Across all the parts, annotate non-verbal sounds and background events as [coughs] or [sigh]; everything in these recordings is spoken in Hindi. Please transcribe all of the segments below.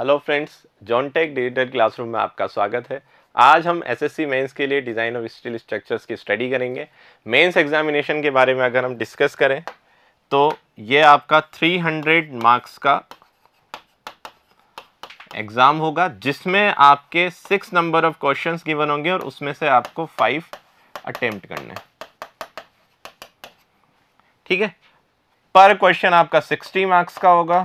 Hello friends John Tech digital classroom में आपका स्वागत है आज हम एसएससी मेंस के लिए डिज़ाइन ऑफ स्टील स्ट्रक्चर्स की स्टडी करेंगे मेंस एग्जामिनेशन के बारे में अगर हम डिस्कस करें तो ये आपका 300 मार्क्स का एग्ज़ाम होगा जिसमें आपके six number of question given होंगे और उसमें से आपको फाइव अटेम्प्ट करने ठीक है पर क्वेश्चन आपका सिक्सटी मार्क्स का होगा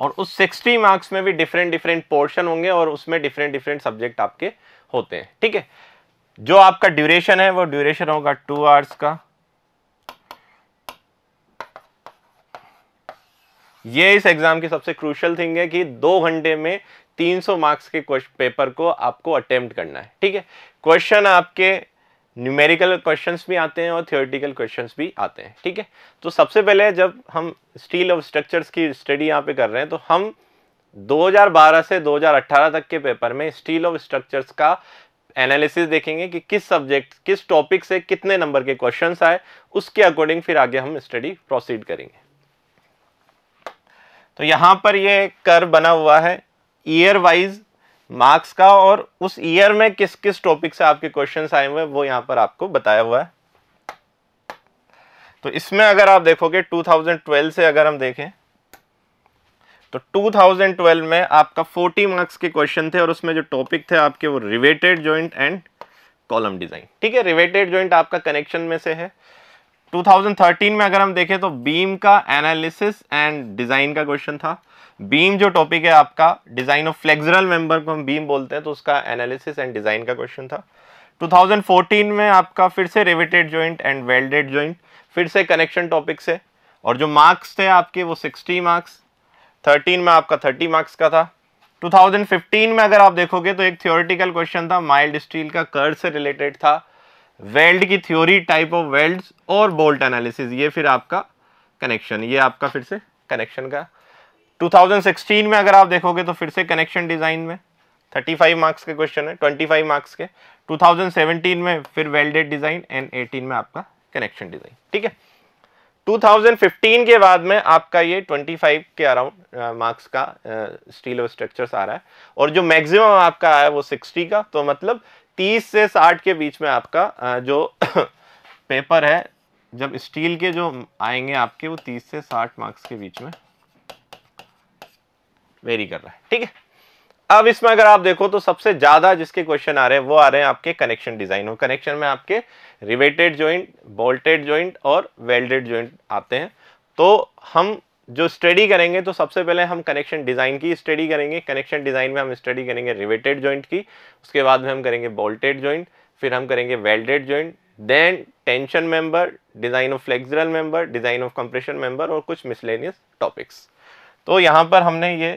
और उस 60 मार्क्स में भी डिफरेंट डिफरेंट पोर्शन होंगे और उसमें डिफरेंट डिफरेंट सब्जेक्ट आपके होते हैं ठीक है जो आपका ड्यूरेशन है वो ड्यूरेशन होगा टू आवर्स का ये इस एग्जाम की सबसे क्रूशल थिंग है कि दो घंटे में 300 मार्क्स के पेपर को आपको अटेम्प्ट करना है ठीक है क्वेश्चन आपके न्यूमेरिकल क्वेश्चंस भी आते हैं और थियोरटिकल क्वेश्चंस भी आते हैं ठीक है तो सबसे पहले जब हम स्टील ऑफ स्ट्रक्चर्स की स्टडी यहाँ पे कर रहे हैं तो हम 2012 से 2018 तक के पेपर में स्टील ऑफ स्ट्रक्चर्स का एनालिसिस देखेंगे कि किस सब्जेक्ट किस टॉपिक से कितने नंबर के क्वेश्चन आए उसके अकॉर्डिंग फिर आगे हम स्टडी प्रोसीड करेंगे तो यहाँ पर ये कर बना हुआ है ईयर वाइज मार्क्स का और उस ईयर में किस किस टॉपिक से आपके क्वेश्चंस आए हुए हैं वो यहां पर आपको बताया हुआ है तो इसमें अगर आप देखोगे 2012 से अगर हम देखें तो 2012 में आपका 40 मार्क्स के क्वेश्चन थे और उसमें जो टॉपिक थे आपके वो riveted joint and column design ठीक है रिवेटेड जॉइंट आपका कनेक्शन में से है 2013 में अगर हम देखें तो बीम का एनालिसिस एंड डिज़ाइन का क्वेश्चन था बीम जो टॉपिक है आपका डिजाइन ऑफ फ्लेक्सरल मेंबर को हम बीम बोलते हैं तो उसका एनालिसिस एंड डिजाइन का क्वेश्चन था 2014 में आपका फिर से riveted joint and welded joint फिर से कनेक्शन टॉपिक से और जो मार्क्स थे आपके वो 60 मार्क्स 13 में आपका 30 मार्क्स का था 2015 में अगर आप देखोगे तो एक थियोरिटिकल क्वेश्चन था माइल्ड स्टील का कर से रिलेटेड था वेल्ड की थ्योरी टाइप ऑफ वेल्ड और बोल्ट एनालिसिस ये फिर आपका कनेक्शन ये आपका फिर से कनेक्शन का 2016 में अगर आप देखोगे तो फिर से कनेक्शन डिज़ाइन में 35 मार्क्स के क्वेश्चन है 25 मार्क्स के 2017 में फिर वेल्डेड डिज़ाइन एंड 18 में आपका कनेक्शन डिज़ाइन ठीक है 2015 के बाद में आपका ये 25 के अराउंड मार्क्स का स्टील और स्ट्रक्चर्स आ रहा है और जो मैक्सिमम आपका आया वो 60 का तो मतलब 30 से 60 के बीच में आपका uh, जो पेपर [coughs] है जब स्टील के जो आएंगे आपके वो 30 से 60 मार्क्स के बीच में वेरी कर रहा है ठीक है अब इसमें अगर आप देखो तो सबसे ज़्यादा जिसके क्वेश्चन आ रहे हैं वो आ रहे हैं आपके कनेक्शन डिज़ाइन और कनेक्शन में आपके रिवेटेड ज्वाइंट बोल्टेड जॉइंट और वेल्डेड ज्वाइंट आते हैं तो हम जो स्टडी करेंगे तो सबसे पहले हम कनेक्शन डिज़ाइन की स्टडी करेंगे कनेक्शन डिज़ाइन में हम स्टडी करेंगे रिवेटेड ज्वाइंट की उसके बाद में हम करेंगे बोल्टेड जॉइंट फिर हम करेंगे welded joint then tension member design of flexural member design of compression member और कुछ मिसलेनियस टॉपिक्स तो यहाँ पर हमने ये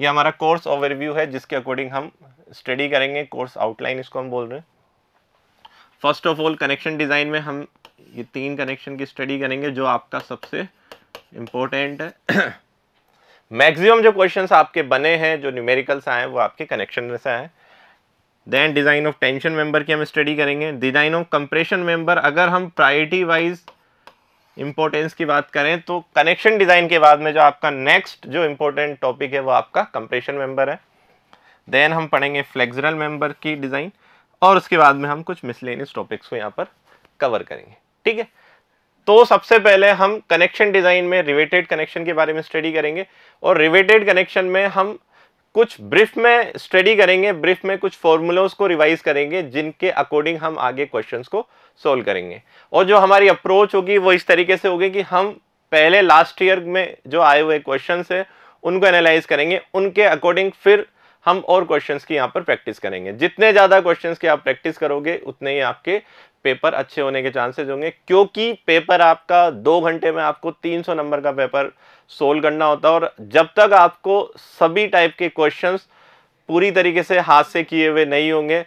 ये हमारा कोर्स ओवरव्यू है जिसके अकॉर्डिंग हम स्टडी करेंगे कोर्स आउटलाइन इसको हम बोल रहे हैं first of all connection design में हम ये तीन कनेक्शन की स्टडी करेंगे जो आपका सबसे इम्पोर्टेंट है मैक्सिमम [coughs] जो क्वेश्चंस आपके बने हैं जो न्यूमेरिकल्स आए हैं वो आपके कनेक्शन में से आए then design of tension member की हम स्टडी करेंगे डिज़ाइन ऑफ कंप्रेशन मेंबर अगर हम प्रायोरिटी वाइज इम्पोर्टेंस की बात करें तो कनेक्शन डिज़ाइन के बाद में जो आपका नेक्स्ट जो इम्पोर्टेंट टॉपिक है वो आपका कंप्रेशन मेंबर है देन हम पढ़ेंगे फ्लेक्सरल मेंबर की डिज़ाइन और उसके बाद में हम कुछ मिसलेनियस टॉपिक्स को यहाँ पर कवर करेंगे ठीक है तो सबसे पहले हम कनेक्शन डिज़ाइन में रिवेटेड कनेक्शन के बारे में स्टडी करेंगे और रिवेटेड कनेक्शन में हम कुछ ब्रीफ में स्टडी करेंगे ब्रीफ में कुछ फॉर्मूलोज को रिवाइज करेंगे जिनके अकॉर्डिंग हम आगे क्वेश्चंस को सोल्व करेंगे और जो हमारी अप्रोच होगी वो इस तरीके से होगी कि हम पहले लास्ट ईयर में जो आए हुए क्वेश्चन है उनको एनालाइज करेंगे उनके अकॉर्डिंग फिर हम और क्वेश्चंस की यहाँ पर प्रैक्टिस करेंगे जितने ज़्यादा क्वेश्चंस की आप प्रैक्टिस करोगे उतने ही आपके पेपर अच्छे होने के चांसेज होंगे क्योंकि पेपर आपका दो घंटे में आपको 300 नंबर का पेपर सोल्व करना होता है और जब तक आपको सभी टाइप के क्वेश्चंस पूरी तरीके से हाथ से किए हुए नहीं होंगे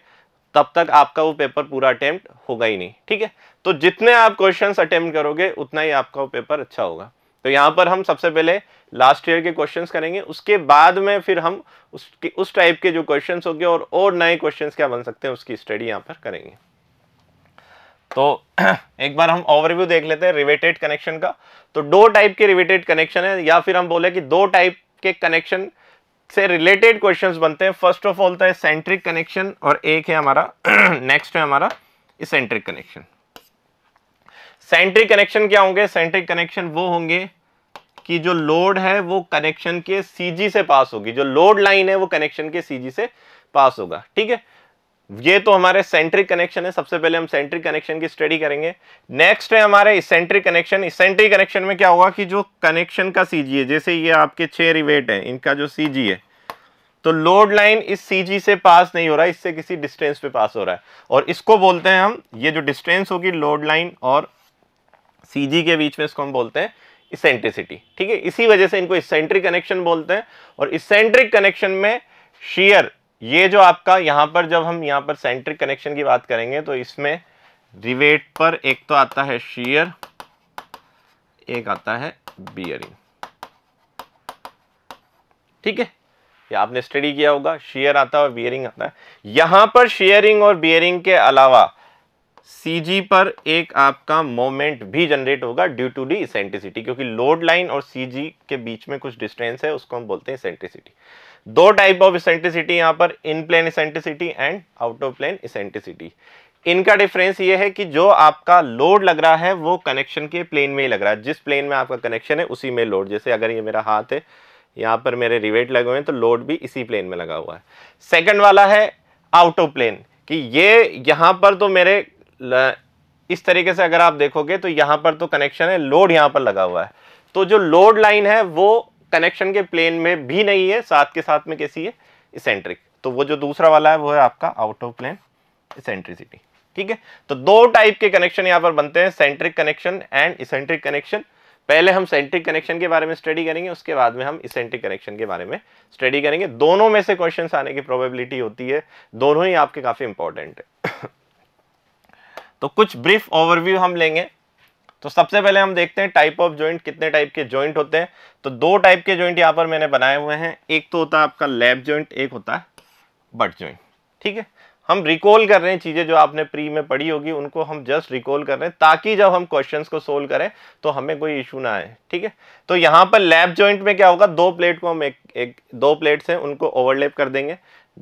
तब तक आपका वो पेपर पूरा अटैम्प्ट होगा ही नहीं ठीक है तो जितने आप क्वेश्चंस अटैम्प्ट करोगे उतना ही आपका वो पेपर अच्छा होगा तो यहाँ पर हम सबसे पहले लास्ट ईयर के क्वेश्चंस करेंगे उसके बाद में फिर हम उसके उस टाइप के जो क्वेश्चंस होंगे और और नए क्वेश्चंस क्या बन सकते हैं उसकी स्टडी यहाँ पर करेंगे तो [clears throat] एक बार हम ओवरव्यू देख लेते हैं रिवेटेड कनेक्शन का तो दो टाइप के रिवेटेड कनेक्शन है या फिर हम बोले कि दो टाइप के कनेक्शन से रिलेटेड क्वेश्चंस बनते हैं फर्स्ट ऑफ ऑल तो है सेंट्रिक कनेक्शन और एक है हमारा नेक्स्ट [clears throat] है हमारा इसेंट्रिक कनेक्शन सेंट्रिक कनेक्शन क्या होंगे सेंट्रिक कनेक्शन वो होंगे कि जो लोड है वो कनेक्शन के सीजी से पास होगी जो लोड लाइन है वो कनेक्शन के सीजी से पास होगा ठीक है ये तो हमारे सेंट्रिक कनेक्शन है सबसे पहले हम सेंट्रिक कनेक्शन की स्टडी करेंगे नेक्स्ट है हमारे इसेंट्रिक कनेक्शन इसेंट्रिक कनेक्शन में क्या होगा कि जो कनेक्शन का सीजी है जैसे ये आपके छह रिवेट है इनका जो सीजी है तो लोड लाइन इस सीजी से पास नहीं हो रहा है इससे किसी डिस्टेंस पे पास हो रहा है और इसको बोलते हैं हम ये जो डिस्टेंस होगी लोड लाइन और सीजी के बीच में इसको हम बोलते हैं इसेंट्रिसिटी ठीक है इसी वजह से इनको इसेंट्रिक कनेक्शन बोलते हैं और इसेंट्रिक कनेक्शन में शेयर ये जो आपका यहाँ पर जब हम यहाँ पर सेंट्रिक कनेक्शन की बात करेंगे तो इसमें रिवेट पर एक तो आता है शीयर एक आता है बियरिंग ठीक है ये आपने स्टडी किया होगा शेयर आता है और बियरिंग आता है यहां पर शेयरिंग और बियरिंग के अलावा सीजी पर एक आपका मोमेंट भी जनरेट होगा ड्यू टू दी इसेंट्रिसिटी क्योंकि लोड लाइन और सीजी के बीच में कुछ डिस्टेंस है उसको हम बोलते हैं सेंट्रिसिटी दो टाइप ऑफ इसेंट्रिसिटी यहां पर in plane eccentricity and out of plane eccentricity इनका डिफरेंस ये है कि जो आपका लोड लग रहा है वो कनेक्शन के प्लेन में ही लग रहा है जिस प्लेन में आपका कनेक्शन है उसी में लोड जैसे अगर ये मेरा हाथ है यहाँ पर मेरे रिवेट लगे हुए हैं तो लोड भी इसी प्लेन में लगा हुआ है सेकंड वाला है आउट ऑफ प्लेन कि ये यहाँ पर तो मेरे इस तरीके से अगर आप देखोगे तो यहाँ पर तो कनेक्शन है लोड यहाँ पर लगा हुआ है तो जो लोड लाइन है वो कनेक्शन के प्लेन में भी नहीं है साथ के साथ में कैसी है इसेंट्रिक तो वो जो दूसरा वाला है वो है आपका आउट ऑफ प्लेन इसेंट्रिसिटी ठीक है तो दो टाइप के कनेक्शन यहाँ पर बनते हैं centric connection and eccentric connection पहले हम सेंट्रिक कनेक्शन के बारे में स्टडी करेंगे उसके बाद में हम इसेंट्रिक कनेक्शन के बारे में स्टडी करेंगे दोनों में से क्वेश्चन आने की प्रोबेबिलिटी होती है दोनों ही आपके काफ़ी इंपॉर्टेंट है [coughs] तो कुछ ब्रीफ ओवरव्यू हम लेंगे तो सबसे पहले हम देखते हैं टाइप ऑफ ज्वाइंट कितने टाइप के ज्वाइंट होते हैं तो दो टाइप के ज्वाइंट यहाँ पर मैंने बनाए हुए हैं एक तो होता है आपका लैब ज्वाइंट एक होता है बट जॉइंट ठीक है हम रिकॉल कर रहे हैं चीज़ें जो आपने प्री में पढ़ी होगी उनको हम जस्ट रिकॉल कर रहे हैं ताकि जब हम क्वेश्चंस को सोल्व करें तो हमें कोई इशू ना आए ठीक है तो यहाँ पर लैब जॉइंट में क्या होगा दो प्लेट को हम एक, एक दो प्लेट से उनको ओवरलेप कर देंगे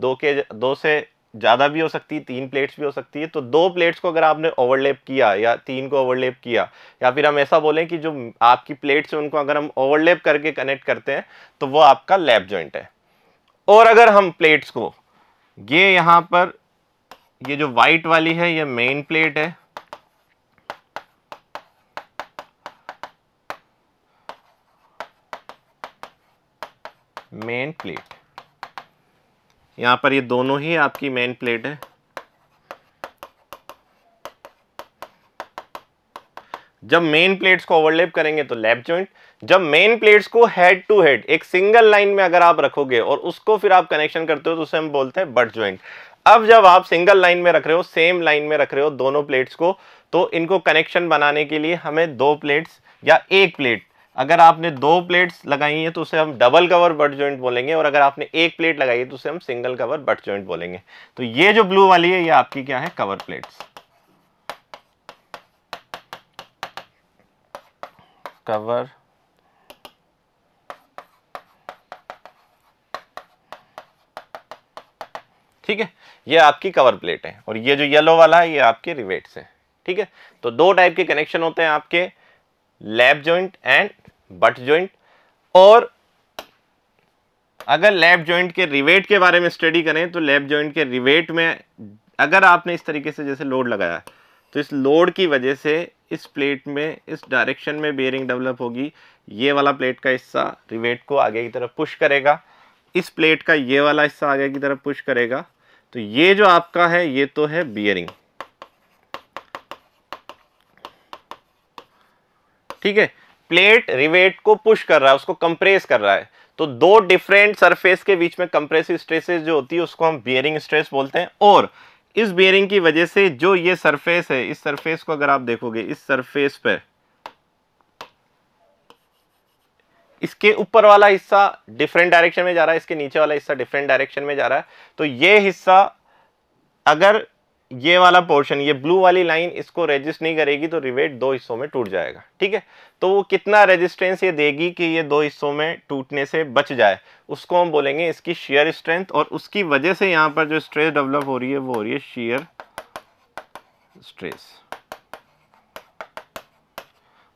दो के दो से ज़्यादा भी हो सकती है तीन प्लेट्स भी हो सकती है तो दो प्लेट्स को अगर आपने ओवरलेप किया या तीन को ओवरलेप किया या फिर हम ऐसा बोलें कि जो आपकी प्लेट्स हैं उनको अगर हम ओवरलेप करके कनेक्ट करते हैं तो वो आपका लैप जॉइंट है और अगर हम प्लेट्स को ये यहाँ पर ये जो वाइट वाली है ये मेन प्लेट है मेन प्लेट यहाँ पर ये दोनों ही आपकी मेन प्लेट है जब मेन प्लेट्स को ओवरलेप करेंगे तो लैप जॉइंट जब मेन प्लेट्स को हेड टू हेड एक सिंगल लाइन में अगर आप रखोगे और उसको फिर आप कनेक्शन करते हो तो उसे हम बोलते हैं बट जॉइंट अब जब आप सिंगल लाइन में रख रहे हो सेम लाइन में रख रहे हो दोनों प्लेट्स को तो इनको कनेक्शन बनाने के लिए हमें दो प्लेट्स या एक प्लेट अगर आपने दो प्लेट्स लगाई हैं तो उसे हम डबल कवर बट जॉइंट बोलेंगे और अगर आपने एक प्लेट लगाई है तो उसे हम सिंगल कवर बट जॉइंट बोलेंगे तो ये जो ब्लू वाली है ये आपकी क्या है कवर प्लेट्स कवर ठीक है ये आपकी कवर प्लेट है और ये जो येलो वाला है ये आपके रिवेट्स है ठीक है तो दो टाइप के कनेक्शन होते हैं आपके lap joint and butt joint और अगर लेफ्ट ज्वाइंट के रिवेट के बारे में स्टडी करें तो लेफ्ट ज्वाइंट के रिवेट में अगर आपने इस तरीके से जैसे लोड लगाया तो इस लोड की वजह से इस प्लेट में इस डायरेक्शन में बेयरिंग डेवलप होगी ये वाला प्लेट का हिस्सा रिवेट को आगे की तरफ पुश करेगा इस प्लेट का ये वाला हिस्सा आगे की तरफ पुश करेगा तो ये जो आपका है ये तो है बियरिंग ठीक है प्लेट रिवेट को पुश कर रहा है उसको कंप्रेस कर रहा है तो दो डिफरेंट सरफेस के बीच में कंप्रेसिव स्ट्रेसेस जो होती है उसको हम बियरिंग स्ट्रेस बोलते हैं और इस बियरिंग की वजह से जो ये सरफेस है इस सरफेस को अगर आप देखोगे इस सरफेस पर इसके ऊपर वाला हिस्सा डिफरेंट डायरेक्शन में जा रहा है इसके नीचे वाला हिस्सा डिफरेंट डायरेक्शन में जा रहा है तो ये हिस्सा अगर ये वाला पोर्शन ये ब्लू वाली लाइन इसको रेजिस्ट नहीं करेगी तो रिवेट दो हिस्सों में टूट जाएगा ठीक है तो वो कितना रेजिस्टेंस ये देगी कि ये दो हिस्सों में टूटने से बच जाए उसको हम बोलेंगे इसकी शेयर स्ट्रेंथ और उसकी वजह से यहाँ पर जो स्ट्रेस डेवलप हो रही है वो हो रही है शेयर स्ट्रेस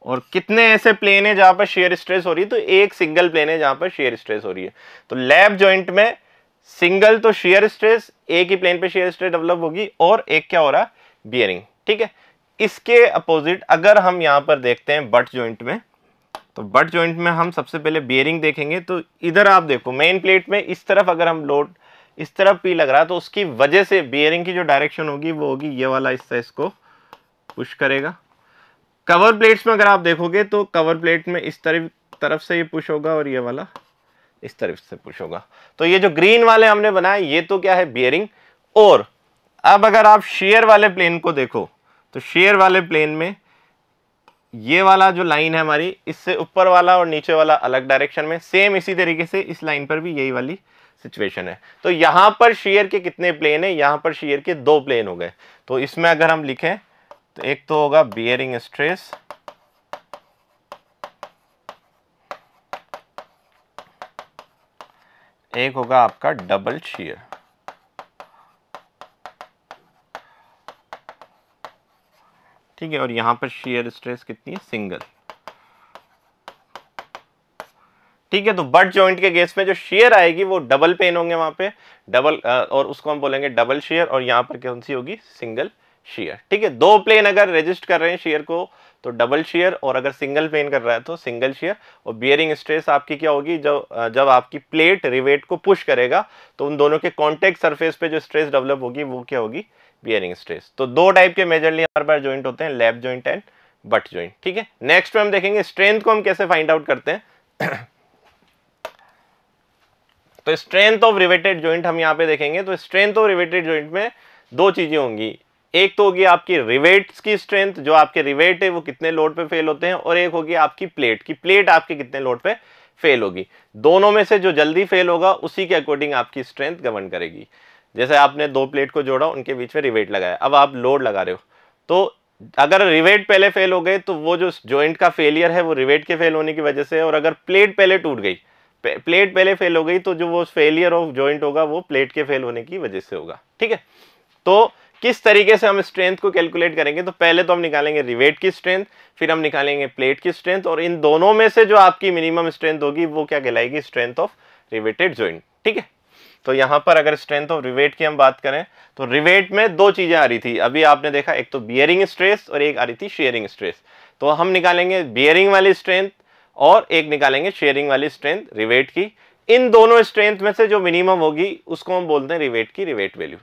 और कितने ऐसे प्लेन है जहां पर शेयर स्ट्रेस हो रही है तो एक सिंगल प्लेन है जहां पर शेयर स्ट्रेस हो रही है तो लैब ज्वाइंट में सिंगल तो शेयर स्ट्रेस एक ही प्लेन पे शेयर स्ट्रेट डेवलप होगी और एक क्या हो रहा है बियरिंग ठीक है इसके अपोजिट अगर हम यहाँ पर देखते हैं बट ज्वाइंट में तो बट ज्वाइंट में हम सबसे पहले बियरिंग देखेंगे तो इधर आप देखो मेन प्लेट में इस तरफ अगर हम लोड इस तरफ पी लग रहा है तो उसकी वजह से बियरिंग की जो डायरेक्शन होगी वो होगी ये वाला हिस्सा इसको पुश करेगा कवर प्लेट्स में अगर आप देखोगे तो कवर प्लेट में इस तरफ तरफ से ये पुश होगा और ये वाला इस तरफ से पुश होगा तो ये जो ग्रीन वाले हमने बनाए ये तो क्या है बियरिंग और अब अगर आप शेयर वाले प्लेन को देखो तो शेयर वाले प्लेन में ये वाला जो लाइन है हमारी इससे ऊपर वाला और नीचे वाला अलग डायरेक्शन में सेम इसी तरीके से इस लाइन पर भी यही वाली सिचुएशन है तो यहां पर शेयर के कितने प्लेन है यहां पर शेयर के दो प्लेन हो गए तो इसमें अगर हम लिखें तो एक तो होगा बियरिंग स्ट्रेस एक होगा आपका डबल शेयर ठीक है और यहां पर शेयर स्ट्रेस कितनी है सिंगल ठीक है तो बट जॉइंट के केस में जो शेयर आएगी वो डबल पेन होंगे वहां पे डबल और उसको हम बोलेंगे डबल शेयर और यहां पर कौन सी होगी सिंगल शेयर ठीक है दो प्लेन अगर रजिस्ट कर रहे हैं शेयर को तो डबल शेयर और अगर सिंगल पेन कर रहा है तो सिंगल शेयर और बियरिंग स्ट्रेस आपकी क्या होगी जब जब आपकी प्लेट रिवेट को पुश करेगा तो उन दोनों के कॉन्टेक्ट सरफेस पे जो स्ट्रेस डेवलप होगी वो क्या होगी बियरिंग स्ट्रेस तो दो टाइप के मेजरली हर बार जॉइंट होते हैं left joint and butt joint ठीक है नेक्स्ट में हम देखेंगे स्ट्रेंथ को हम कैसे फाइंड आउट करते हैं [coughs] तो स्ट्रेंथ ऑफ रिवेटेड ज्वाइंट हम यहाँ पे देखेंगे तो स्ट्रेंथ ऑफ रिवेटेड जॉइंट में दो चीज़ें होंगी एक तो होगी आपकी रिवेट्स की स्ट्रेंथ जो आपके रिवेट है वो कितने लोड पे फेल होते हैं और एक होगी आपकी प्लेट की प्लेट आपके कितने लोड पे फेल होगी दोनों में से जो जल्दी फेल होगा उसी के अकॉर्डिंग आपकी स्ट्रेंथ गवर्न करेगी जैसे आपने दो प्लेट को जोड़ा उनके बीच में रिवेट लगाया अब आप लोड लगा रहे हो तो अगर रिवेट पहले फेल हो गए तो वो जो जॉइंट का फेलियर है वो रिवेट के फेल होने की वजह से और अगर प्लेट पहले टूट गई प्लेट पहले फेल हो गई तो जो वो फेलियर ऑफ जॉइंट होगा वो प्लेट के फेल होने की वजह से होगा ठीक है तो किस तरीके से हम स्ट्रेंथ को कैलकुलेट करेंगे तो पहले तो हम निकालेंगे रिवेट की स्ट्रेंथ फिर हम निकालेंगे प्लेट की स्ट्रेंथ और इन दोनों में से जो आपकी मिनिमम स्ट्रेंथ होगी वो क्या कहलाएगी स्ट्रेंथ ऑफ रिवेटेड ज्वाइंट ठीक है तो यहाँ पर अगर स्ट्रेंथ ऑफ रिवेट की हम बात करें तो रिवेट में दो चीज़ें आ रही थी अभी आपने देखा एक तो बियरिंग स्ट्रेस और एक आ रही थी शेयरिंग स्ट्रेस तो हम निकालेंगे बियरिंग वाली स्ट्रेंथ और एक निकालेंगे शेयरिंग वाली स्ट्रेंथ रिवेट की इन दोनों स्ट्रेंथ में से जो मिनिमम होगी उसको हम बोलते हैं रिवेट की रिवेट वैल्यू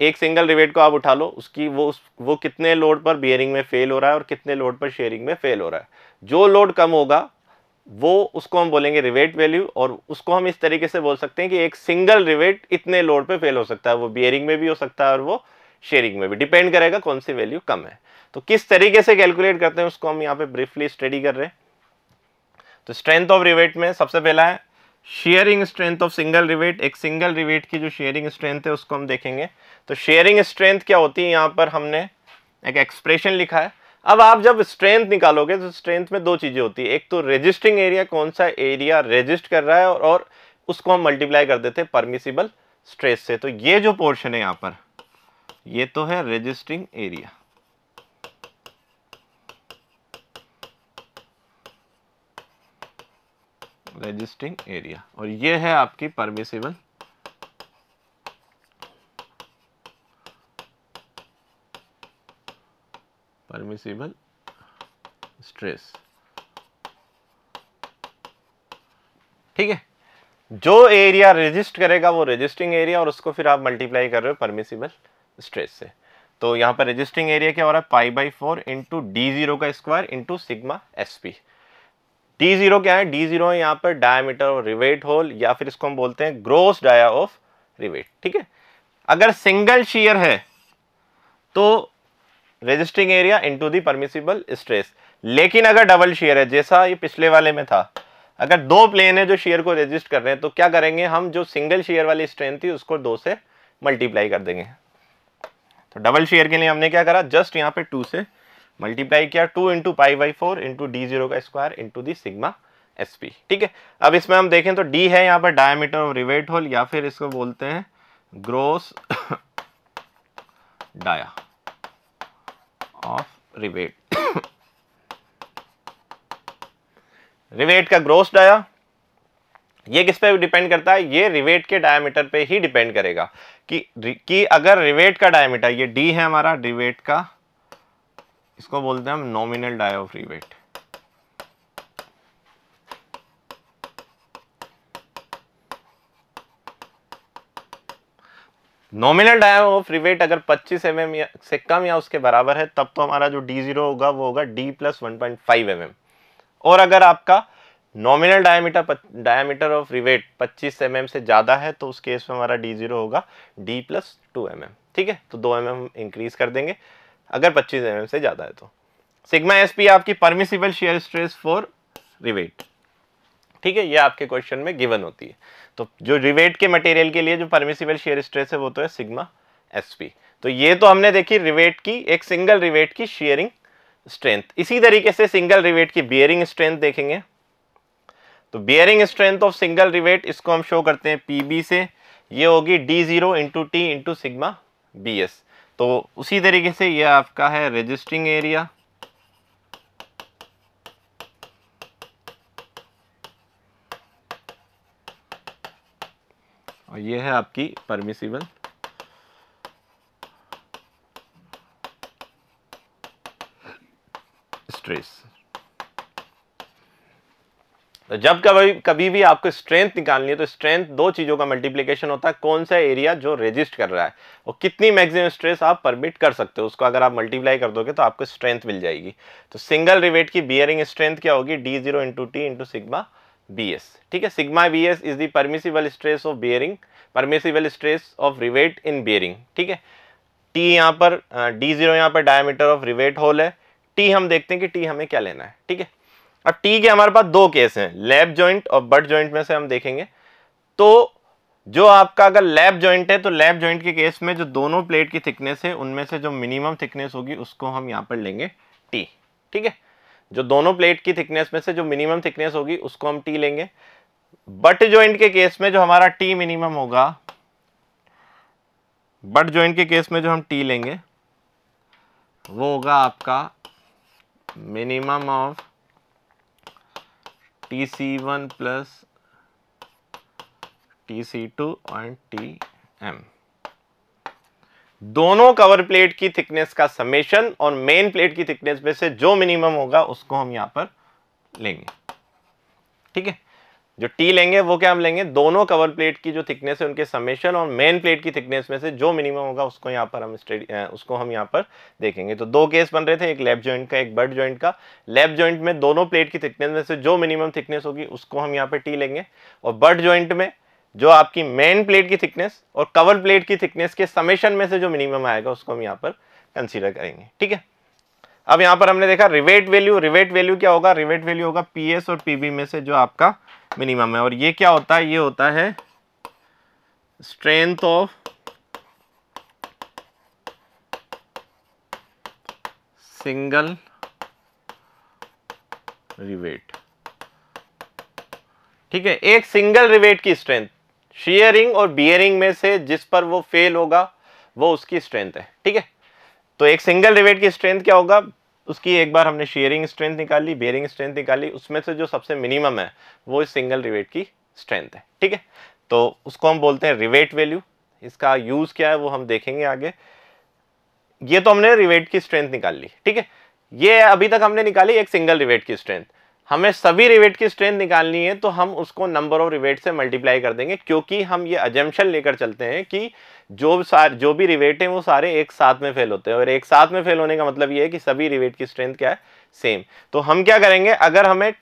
एक सिंगल रिवेट को आप उठा लो उसकी वो वो कितने लोड पर बियरिंग में फेल हो रहा है और कितने लोड पर शेयरिंग में फेल हो रहा है जो लोड कम होगा वो उसको हम बोलेंगे रिवेट वैल्यू और उसको हम इस तरीके से बोल सकते हैं कि एक सिंगल रिवेट इतने लोड पर फेल हो सकता है वो बियरिंग में भी हो सकता है और वो शेयरिंग में भी डिपेंड करेगा कौन सी वैल्यू कम है तो किस तरीके से कैलकुलेट करते हैं उसको हम यहाँ पे ब्रीफली स्टडी कर रहे हैं तो स्ट्रेंथ ऑफ रिवेट में सबसे पहला है shearing strength of single rivet एक सिंगल रिवेट की जो शेयरिंग स्ट्रेंथ है उसको हम देखेंगे तो शेयरिंग स्ट्रेंथ क्या होती है यहाँ पर हमने एक एक्सप्रेशन लिखा है अब आप जब स्ट्रेंथ निकालोगे तो स्ट्रेंथ में दो चीज़ें होती है एक तो रजिस्टिंग एरिया कौन सा एरिया रजिस्ट कर रहा है और, और उसको हम मल्टीप्लाई कर देते हैं परमिसिबल स्ट्रेस से तो ये जो पोर्शन है यहाँ पर ये तो है रजिस्टिंग एरिया रेजिस्टिंग एरिया और ये है आपकी परमिसिबल परमिसिबल स्ट्रेस ठीक है जो एरिया रजिस्ट करेगा वो रजिस्टिंग एरिया और उसको फिर आप मल्टीप्लाई कर रहे हो परमिसिबल स्ट्रेस से तो यहां पर रजिस्टिंग एरिया क्या हो रहा है pi by four into d zero का square into sigma SP d zero क्या है डी जीरो यहां पर डायमीटर ऑफ रिवेट होल या फिर इसको हम बोलते हैं ग्रोस डाया ऑफ रिवेट ठीक है अगर सिंगल शीयर है तो resisting area into the permissible stress लेकिन अगर डबल शेयर है जैसा ये पिछले वाले में था अगर दो प्लेन है जो शेयर को रेजिस्ट कर रहे हैं तो क्या करेंगे हम जो सिंगल शेयर वाली स्ट्रेंथ थी उसको दो से मल्टीप्लाई कर देंगे तो डबल शेयर के लिए हमने क्या करा जस्ट यहां पे टू से मल्टीप्लाई किया two into pi by four into d zero का square into the sigma S p ठीक है अब इसमें हम देखें तो डी है यहाँ पर डायमीटर ऑफ रिवेट होल या फिर इसको बोलते हैं gross dia of rivet rivet का ग्रोस डाया ये किस पे डिपेंड करता है ये रिवेट के डायमीटर पे ही डिपेंड करेगा कि कि अगर रिवेट का डायमीटर ये डी है हमारा रिवेट का इसको बोलते हैं हम nominal dia of rivet nominal diameter of rivet अगर 25 एम mm से कम या उसके बराबर है तब तो हमारा जो डी जीरो होगा वो होगा d plus one point five m और अगर आपका nominal diameter diameter of rivet 25 m mm से ज़्यादा है तो उस केस में हमारा डी जीरो होगा डी प्लस टू एम ठीक है तो दो एम mm इंक्रीज कर देंगे अगर 25 एम से ज़्यादा है तो सिग्मा एस पी आपकी permissible shear stress for rivet ठीक है ये आपके क्वेश्चन में गिवन होती है तो जो रिवेट के मटेरियल के लिए जो परमिसिबल शेयर स्ट्रेस है वो तो है सिग्मा एस पी तो ये तो हमने देखी रिवेट की एक सिंगल रिवेट की शेयरिंग स्ट्रेंथ इसी तरीके से सिंगल रिवेट की बियरिंग स्ट्रेंथ देखेंगे तो bearing strength of single rivet इसको हम शो करते हैं पी बी से ये होगी d zero into T into sigma B s तो उसी तरीके से ये आपका है रजिस्टिंग एरिया और ये है आपकी परमिसिबल स्ट्रेस तो जब कभी कभी भी आपको स्ट्रेंथ निकालनी है तो स्ट्रेंथ दो चीज़ों का मल्टीप्लीकेशन होता है कौन सा एरिया जो रेजिस्ट कर रहा है और कितनी मैक्सिमम स्ट्रेस आप परमिट कर सकते हो उसको अगर आप मल्टीप्लाई कर दोगे तो आपको स्ट्रेंथ मिल जाएगी तो सिंगल रिवेट की बियरिंग स्ट्रेंथ क्या होगी d zero into T into sigma B s ठीक है sigma B s is the permissible stress of bearing permissible stress of rivet in bearing ठीक है टी यहाँ पर डी जीरो यहाँ पर डायमीटर ऑफ रिवेट होल है टी हम देखते हैं कि टी हमें क्या लेना है ठीक है अब टी के हमारे पास दो केस हैं लैब जॉइंट और बट जॉइंट में से हम देखेंगे तो जो आपका अगर लैब जॉइंट है तो लैब जॉइंट के केस में जो दोनों प्लेट की थिकनेस है उनमें से जो मिनिमम थिकनेस होगी उसको हम यहाँ पर लेंगे टी ठीक है जो दोनों प्लेट की थिकनेस में से जो मिनिमम थिकनेस होगी उसको हम टी लेंगे बट जॉइंट के केस में जो हमारा टी मिनिमम होगा बट जॉइंट के केस में जो हम टी लेंगे वो होगा आपका minimum of t c one plus t c two and t m दोनों कवर प्लेट की थिकनेस का समेशन और मेन प्लेट की थिकनेस में से जो मिनिमम होगा उसको हम यहां पर लेंगे ठीक है जो टी लेंगे वो क्या हम लेंगे दोनों कवर प्लेट की जो थिकनेस है उनके समेशन और मेन प्लेट की थिकनेस में से जो मिनिमम होगा उसको यहाँ पर हम स्टडी उसको हम यहाँ पर देखेंगे तो दो केस बन रहे थे एक लेफ्ट जॉइंट का एक बर्ड जॉइंट का लेफ्ट जॉइंट में दोनों प्लेट की थिकनेस में से जो मिनिमम थिकनेस होगी उसको हम यहाँ पर टी लेंगे और बर्ड जॉइंट में जो आपकी मेन प्लेट की थिकनेस और कवर प्लेट की थिकनेस के समेशन में से जो मिनिमम आएगा उसको हम यहाँ पर कंसिडर करेंगे ठीक है अब यहाँ पर हमने देखा रिवेट वैल्यू रिवेट वैल्यू क्या होगा रिवेट वैल्यू होगा पीएस और पीबी में से जो आपका मिनिमम है और ये क्या होता है ये होता है स्ट्रेंथ ऑफ सिंगल रिवेट ठीक है एक सिंगल रिवेट की स्ट्रेंथ शेयरिंग और बियरिंग में से जिस पर वो फेल होगा वो उसकी स्ट्रेंथ है ठीक है तो एक सिंगल रिवेट की स्ट्रेंथ क्या होगा उसकी एक बार हमने शेयरिंग स्ट्रेंथ निकाली बेयरिंग स्ट्रेंथ निकाली उसमें से जो सबसे मिनिमम है वो इस सिंगल रिवेट की स्ट्रेंथ है ठीक है तो उसको हम बोलते हैं रिवेट वैल्यू इसका यूज़ क्या है वो हम देखेंगे आगे ये तो हमने रिवेट की स्ट्रेंथ निकाल ली ठीक है ये अभी तक हमने निकाली एक सिंगल रिवेट की स्ट्रेंथ हमें सभी रिवेट की स्ट्रेंथ निकालनी है तो हम उसको नंबर ऑफ रिवेट से मल्टीप्लाई कर देंगे क्योंकि हम ये अजम्पन लेकर चलते हैं कि जो सारे जो भी रिवेट हैं वो सारे एक साथ में फेल होते हैं और एक साथ में फेल होने का मतलब ये है कि सभी रिवेट की स्ट्रेंथ क्या है सेम तो हम क्या करेंगे अगर हमें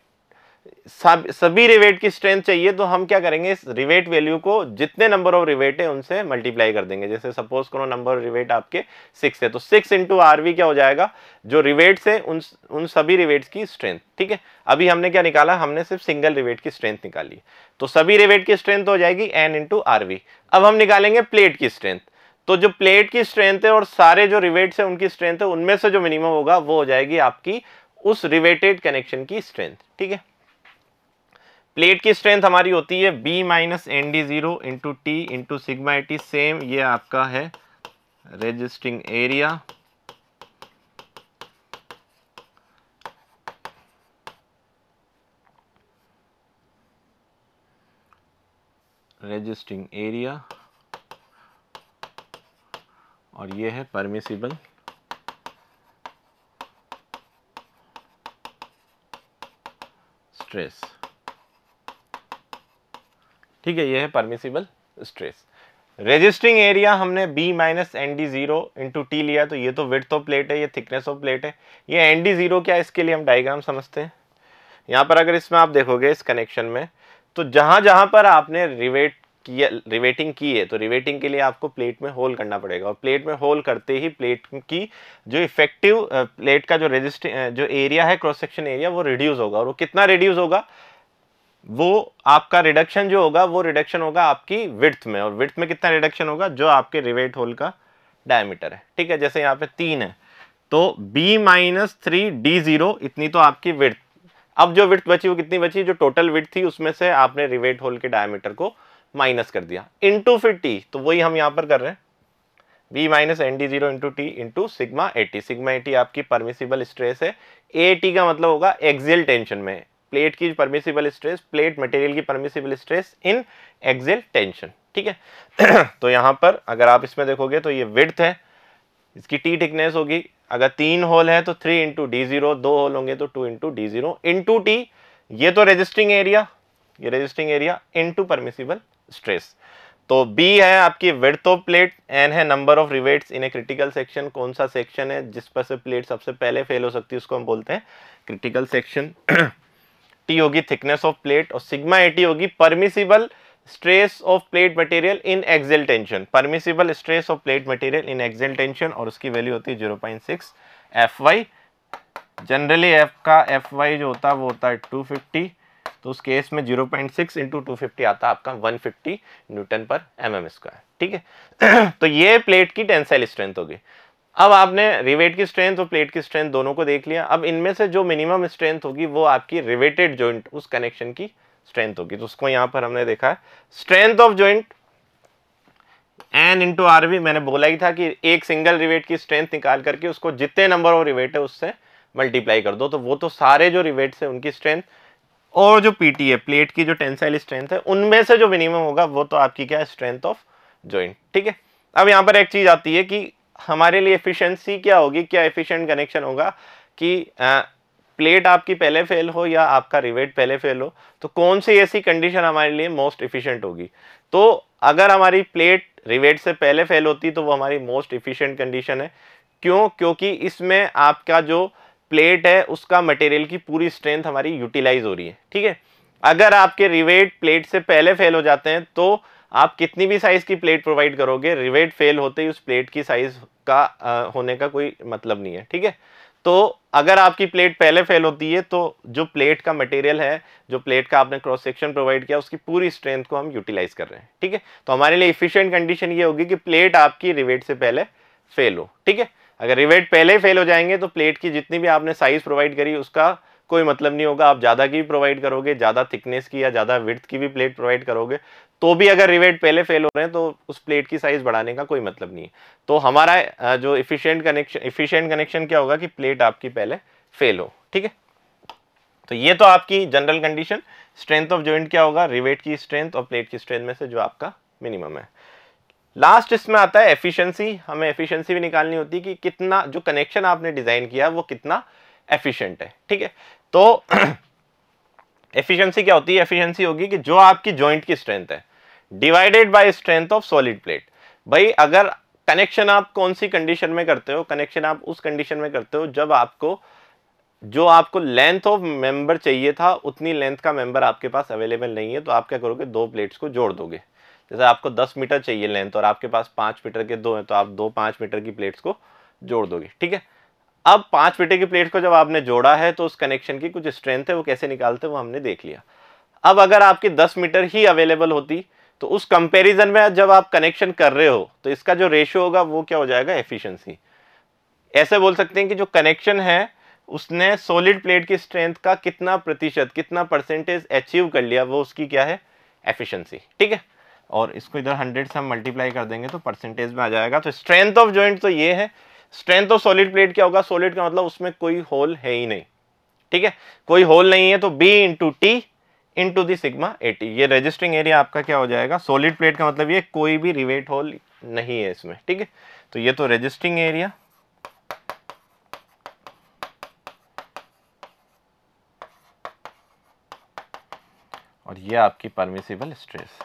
सभी रिवेट की स्ट्रेंथ चाहिए तो हम क्या करेंगे इस रिवेट वैल्यू को जितने नंबर ऑफ रिवेट है उनसे मल्टीप्लाई कर देंगे जैसे सपोज करो नंबर ऑफ रिवेट आपके सिक्स है तो सिक्स इंटू आर क्या हो जाएगा जो रिवेट्स है उन उन सभी रिवेट्स की स्ट्रेंथ ठीक है अभी हमने क्या निकाला हमने सिर्फ सिंगल रिवेट की स्ट्रेंथ निकाली तो सभी रिवेट की स्ट्रेंथ हो जाएगी एन इंटू अब हम निकालेंगे प्लेट की स्ट्रेंथ तो जो प्लेट की स्ट्रेंथ है और सारे जो रिवेट्स है उनकी स्ट्रेंथ है उनमें से जो मिनिमम होगा वो हो जाएगी आपकी उस रिवेटेड कनेक्शन की स्ट्रेंथ ठीक है प्लेट की स्ट्रेंथ हमारी होती है b minus n d zero into T into sigma t same ये आपका है रजिस्टिंग एरिया रजिस्टिंग एरिया और ये है परमिसिबल स्ट्रेस ठीक है ये है परमिसिबल स्ट्रेस रेजिस्टिंग एरिया हमने b minus n d zero into t लिया तो ये तो विथ ऑफ प्लेट है ये थिकनेस ऑफ प्लेट है ये एन डी जीरो क्या इसके लिए हम डायग्राम समझते हैं यहाँ पर अगर इसमें आप देखोगे इस कनेक्शन में तो जहाँ जहाँ पर आपने रिवेट किया रिवेटिंग की है तो रिवेटिंग के लिए आपको प्लेट में होल करना पड़ेगा और प्लेट में होल करते ही प्लेट की जो इफेक्टिव प्लेट uh, का जो रेजिस्टिंग uh, जो एरिया है क्रॉस सेक्शन एरिया वो रिड्यूज होगा और वो कितना रिड्यूज होगा वो आपका रिडक्शन जो होगा वो रिडक्शन होगा आपकी विर्थ में और विड्थ में कितना रिडक्शन होगा जो आपके रिवेट होल का डायमीटर है ठीक है जैसे यहाँ पे तीन है तो b minus three d zero इतनी तो आपकी विड्थ अब जो विड्थ बची वो कितनी बची जो टोटल विर्थ थी उसमें से आपने रिवेट होल के डायमीटर को माइनस कर दिया इंटू फिर टी तो वही हम यहाँ पर कर रहे हैं b minus n d zero into T into sigma eighty sigma AT आपकी परमिसिबल स्ट्रेस है ए टी का मतलब होगा एक्सियल टेंशन में प्लेट की परमिसिबल स्ट्रेस प्लेट मटेरियल की permissible stress in axial tension ठीक है [clears throat] तो यहाँ पर अगर आप इसमें देखोगे तो ये विड्थ है इसकी टी थिकनेस होगी अगर तीन होल है तो थ्री इंटू डी जीरो दो होल होंगे तो two into d zero into T ये तो रजिस्टिंग एरिया ये resisting area into permissible stress तो बी है आपकी विड्थ ऑफ प्लेट एन है number of rivets in a critical section कौन सा सेक्शन है जिस पर से प्लेट सबसे पहले फेल हो सकती है उसको हम बोलते हैं क्रिटिकल सेक्शन [clears throat] टी होगी थिकनेस ऑफ प्लेट और सिग्मा एटी होगी permissible stress of plate material in axial tension permissible stress of plate material in axial tension और उसकी वैल्यू होती है zero point six f y generally f का एफ वाई जो होता है वो होता है टू फिफ्टी तो उस केस में 0.6 पॉइंट सिक्स इंटू टू आता है आपका 150 Newton per m m square ठीक है [clears throat] तो ये प्लेट की टेंसाइल स्ट्रेंथ होगी अब आपने रिवेट की स्ट्रेंथ और प्लेट की स्ट्रेंथ दोनों को देख लिया अब इनमें से जो मिनिमम स्ट्रेंथ होगी वो आपकी रिवेटेड जॉइंट उस कनेक्शन की स्ट्रेंथ होगी तो उसको यहां पर हमने देखा है strength of joint n into r v मैंने बोला ही था कि एक सिंगल रिवेट की स्ट्रेंथ निकाल करके उसको जितने नंबर ऑफ रिवेट है उससे मल्टीप्लाई कर दो तो वो तो सारे जो रिवेट्स है उनकी स्ट्रेंथ और जो पीटी है प्लेट की जो टेंसाइल स्ट्रेंथ है उनमें से जो मिनिमम होगा वो तो आपकी क्या है स्ट्रेंथ ऑफ जॉइंट ठीक है अब यहां पर एक चीज़ आती है कि हमारे लिए एफिशिएंसी क्या होगी क्या एफिशिएंट कनेक्शन होगा कि आ, प्लेट आपकी पहले फेल हो या आपका रिवेट पहले फेल हो तो कौन सी ऐसी कंडीशन हमारे लिए मोस्ट इफिशियंट होगी तो अगर हमारी प्लेट रिवेट से पहले फेल होती तो वो हमारी मोस्ट इफिशियंट कंडीशन है क्यों क्योंकि इसमें आपका जो प्लेट है उसका मटेरियल की पूरी स्ट्रेंथ हमारी यूटिलाइज हो रही है ठीक है अगर आपके रिवेट प्लेट से पहले फेल हो जाते हैं तो आप कितनी भी साइज़ की प्लेट प्रोवाइड करोगे रिवेट फेल होते ही उस प्लेट की साइज़ का आ, होने का कोई मतलब नहीं है ठीक है तो अगर आपकी प्लेट पहले फेल होती है तो जो प्लेट का मटेरियल है जो प्लेट का आपने क्रॉस सेक्शन प्रोवाइड किया उसकी पूरी स्ट्रेंथ को हम यूटिलाइज कर रहे हैं ठीक है तो हमारे लिए इफिशियंट कंडीशन ये होगी कि प्लेट आपकी रिवेट से पहले फेल हो ठीक है अगर रिवेट पहले ही फेल हो जाएंगे तो प्लेट की जितनी भी आपने साइज प्रोवाइड करी उसका कोई मतलब नहीं होगा आप ज़्यादा की भी प्रोवाइड करोगे ज़्यादा थिकनेस की या ज़्यादा विर्थ की भी प्लेट प्रोवाइड करोगे तो भी अगर रिवेट पहले फेल हो रहे हैं तो उस प्लेट की साइज़ बढ़ाने का कोई मतलब नहीं है तो हमारा जो इफिशियंट कनेक्शन इफिशियंट कनेक्शन क्या होगा कि प्लेट आपकी पहले फेल हो ठीक है तो ये तो आपकी general condition strength of joint क्या होगा रिवेट की स्ट्रेंथ और प्लेट की स्ट्रेंथ में से जो आपका मिनिमम है लास्ट इसमें आता है एफिशिएंसी हमें एफिशिएंसी भी निकालनी होती है कि कितना जो कनेक्शन आपने डिज़ाइन किया वो कितना एफिशिएंट है ठीक है तो एफिशिएंसी [clears throat] क्या होती है एफिशिएंसी होगी कि जो आपकी जॉइंट की स्ट्रेंथ है divided by strength of solid plate भाई अगर कनेक्शन आप कौन सी कंडीशन में करते हो कनेक्शन आप उस कंडीशन में करते हो जब आपको जो आपको लेंथ ऑफ मेंबर चाहिए था उतनी लेंथ का मेंबर आपके पास अवेलेबल नहीं है तो आप क्या करोगे दो प्लेट्स को जोड़ दोगे जैसे आपको 10 मीटर चाहिए लेंथ और आपके पास 5 मीटर के दो हैं तो आप दो 5 मीटर की प्लेट्स को जोड़ दोगे ठीक है अब पांच विटे की प्लेट को जब आपने जोड़ा है तो उस कनेक्शन की कुछ स्ट्रेंथ है वो कैसे निकालते वो हमने देख लिया अब अगर आपकी दस मीटर ही अवेलेबल होती तो उस कंपैरिजन में जब आप कनेक्शन कर रहे हो तो इसका जो रेशियो होगा वो क्या हो जाएगा एफिशिएंसी ऐसे बोल सकते हैं कि जो कनेक्शन है उसने सॉलिड प्लेट की स्ट्रेंथ का कितना प्रतिशत कितना परसेंटेज अचीव कर लिया वो उसकी क्या है एफिशिएंसी ठीक है और इसको इधर हंड्रेड से हम मल्टीप्लाई कर देंगे तो परसेंटेज में आ जाएगा तो स्ट्रेंथ ऑफ जॉइंट तो ये है स्ट्रेंथ ऑफ सॉलिड प्लेट क्या होगा सॉलिड का मतलब उसमें कोई होल है ही नहीं ठीक है कोई होल नहीं है तो b into T into the sigma AT ये रजिस्टरिंग एरिया आपका क्या हो जाएगा सॉलिड प्लेट का मतलब ये कोई भी रिवेट होल नहीं है इसमें ठीक है तो ये तो रजिस्टरिंग एरिया और ये आपकी परमिसिबल स्ट्रेस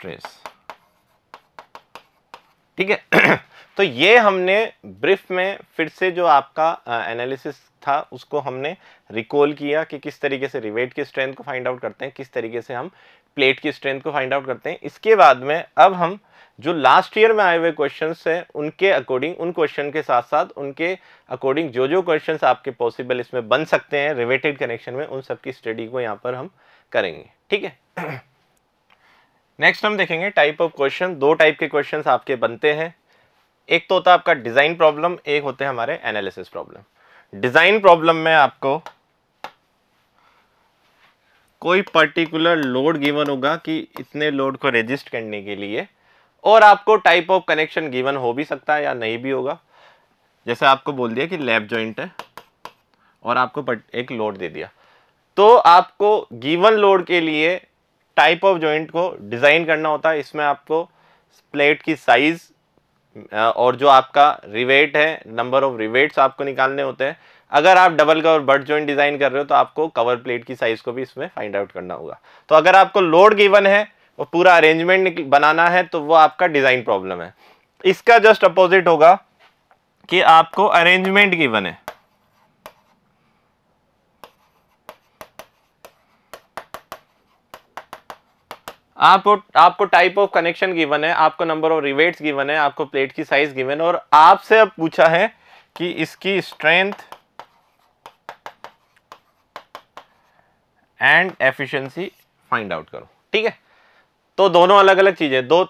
स्ट्रेस ठीक है [clears throat] तो ये हमने ब्रीफ में फिर से जो आपका एनालिसिस था उसको हमने रिकॉल किया कि किस तरीके से रिवेट की स्ट्रेंथ को फाइंड आउट करते हैं किस तरीके से हम प्लेट की स्ट्रेंथ को फाइंड आउट करते हैं इसके बाद में अब हम जो लास्ट ईयर में आए हुए क्वेश्चन हैं उनके अकॉर्डिंग उन क्वेश्चन के साथ साथ उनके अकॉर्डिंग जो जो क्वेश्चन आपके पॉसिबल इसमें बन सकते हैं रिवेटेड कनेक्शन में उन सबकी स्टडी को यहाँ पर हम करेंगे ठीक है [clears throat] नेक्स्ट हम देखेंगे टाइप ऑफ क्वेश्चन दो टाइप के क्वेश्चन आपके बनते हैं एक तो होता है आपका डिज़ाइन प्रॉब्लम एक होते हैं हमारे एनालिसिस प्रॉब्लम डिज़ाइन प्रॉब्लम में आपको कोई पर्टिकुलर लोड गिवन होगा कि इतने लोड को रजिस्ट करने के लिए और आपको टाइप ऑफ कनेक्शन गिवन हो भी सकता है या नहीं भी होगा जैसे आपको बोल दिया कि लैब जॉइंट है और आपको एक लोड दे दिया तो आपको गिवन लोड के लिए टाइप ऑफ जॉइंट को डिज़ाइन करना होता है इसमें आपको प्लेट की साइज़ और जो आपका रिवेट है नंबर ऑफ रिवेट्स आपको निकालने होते हैं अगर आप double cover butt joint design कर रहे हो तो आपको कवर प्लेट की साइज़ को भी इसमें फाइंड आउट करना होगा तो अगर आपको लोड गिवन है और पूरा अरेंजमेंट बनाना है तो वो आपका डिज़ाइन प्रॉब्लम है इसका जस्ट अपोजिट होगा कि आपको अरेंजमेंट गिवन है आपको आपको टाइप ऑफ कनेक्शन गिवन है आपको नंबर ऑफ रिवेट्स गिवन है आपको प्लेट की साइज गिवन है और आपसे अब पूछा है कि इसकी strength and efficiency find out करो ठीक है तो दोनों अलग अलग चीज़ें दो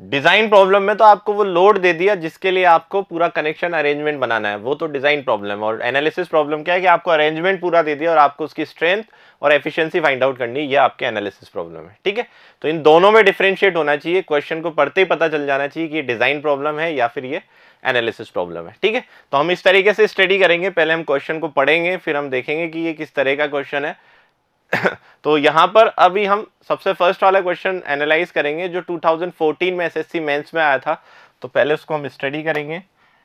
डिज़ाइन प्रॉब्लम में तो आपको वो लोड दे दिया जिसके लिए आपको पूरा कनेक्शन अरेंजमेंट बनाना है वो तो डिज़ाइन प्रॉब्लम और एनालिसिस प्रॉब्लम क्या है कि आपको अरेंजमेंट पूरा दे दिया और आपको उसकी स्ट्रेंथ और एफिशिएंसी फाइंड आउट करनी ये आपके एनालिसिस प्रॉब्लम है ठीक है तो इन दोनों में डिफ्रेंशिएट होना चाहिए क्वेश्चन को पढ़ते ही पता चल जाना चाहिए कि डिज़ाइन प्रॉब्लम है या फिर ये एनालिसिस प्रॉब्लम है ठीक है तो हम इस तरीके से स्टडी करेंगे पहले हम क्वेश्चन को पढ़ेंगे फिर हम देखेंगे कि ये किस तरह का क्वेश्चन है [laughs] तो यहाँ पर अभी हम सबसे फर्स्ट वाला क्वेश्चन एनालाइज करेंगे जो 2014 में एसएससी मेंस में आया था तो पहले उसको हम स्टडी करेंगे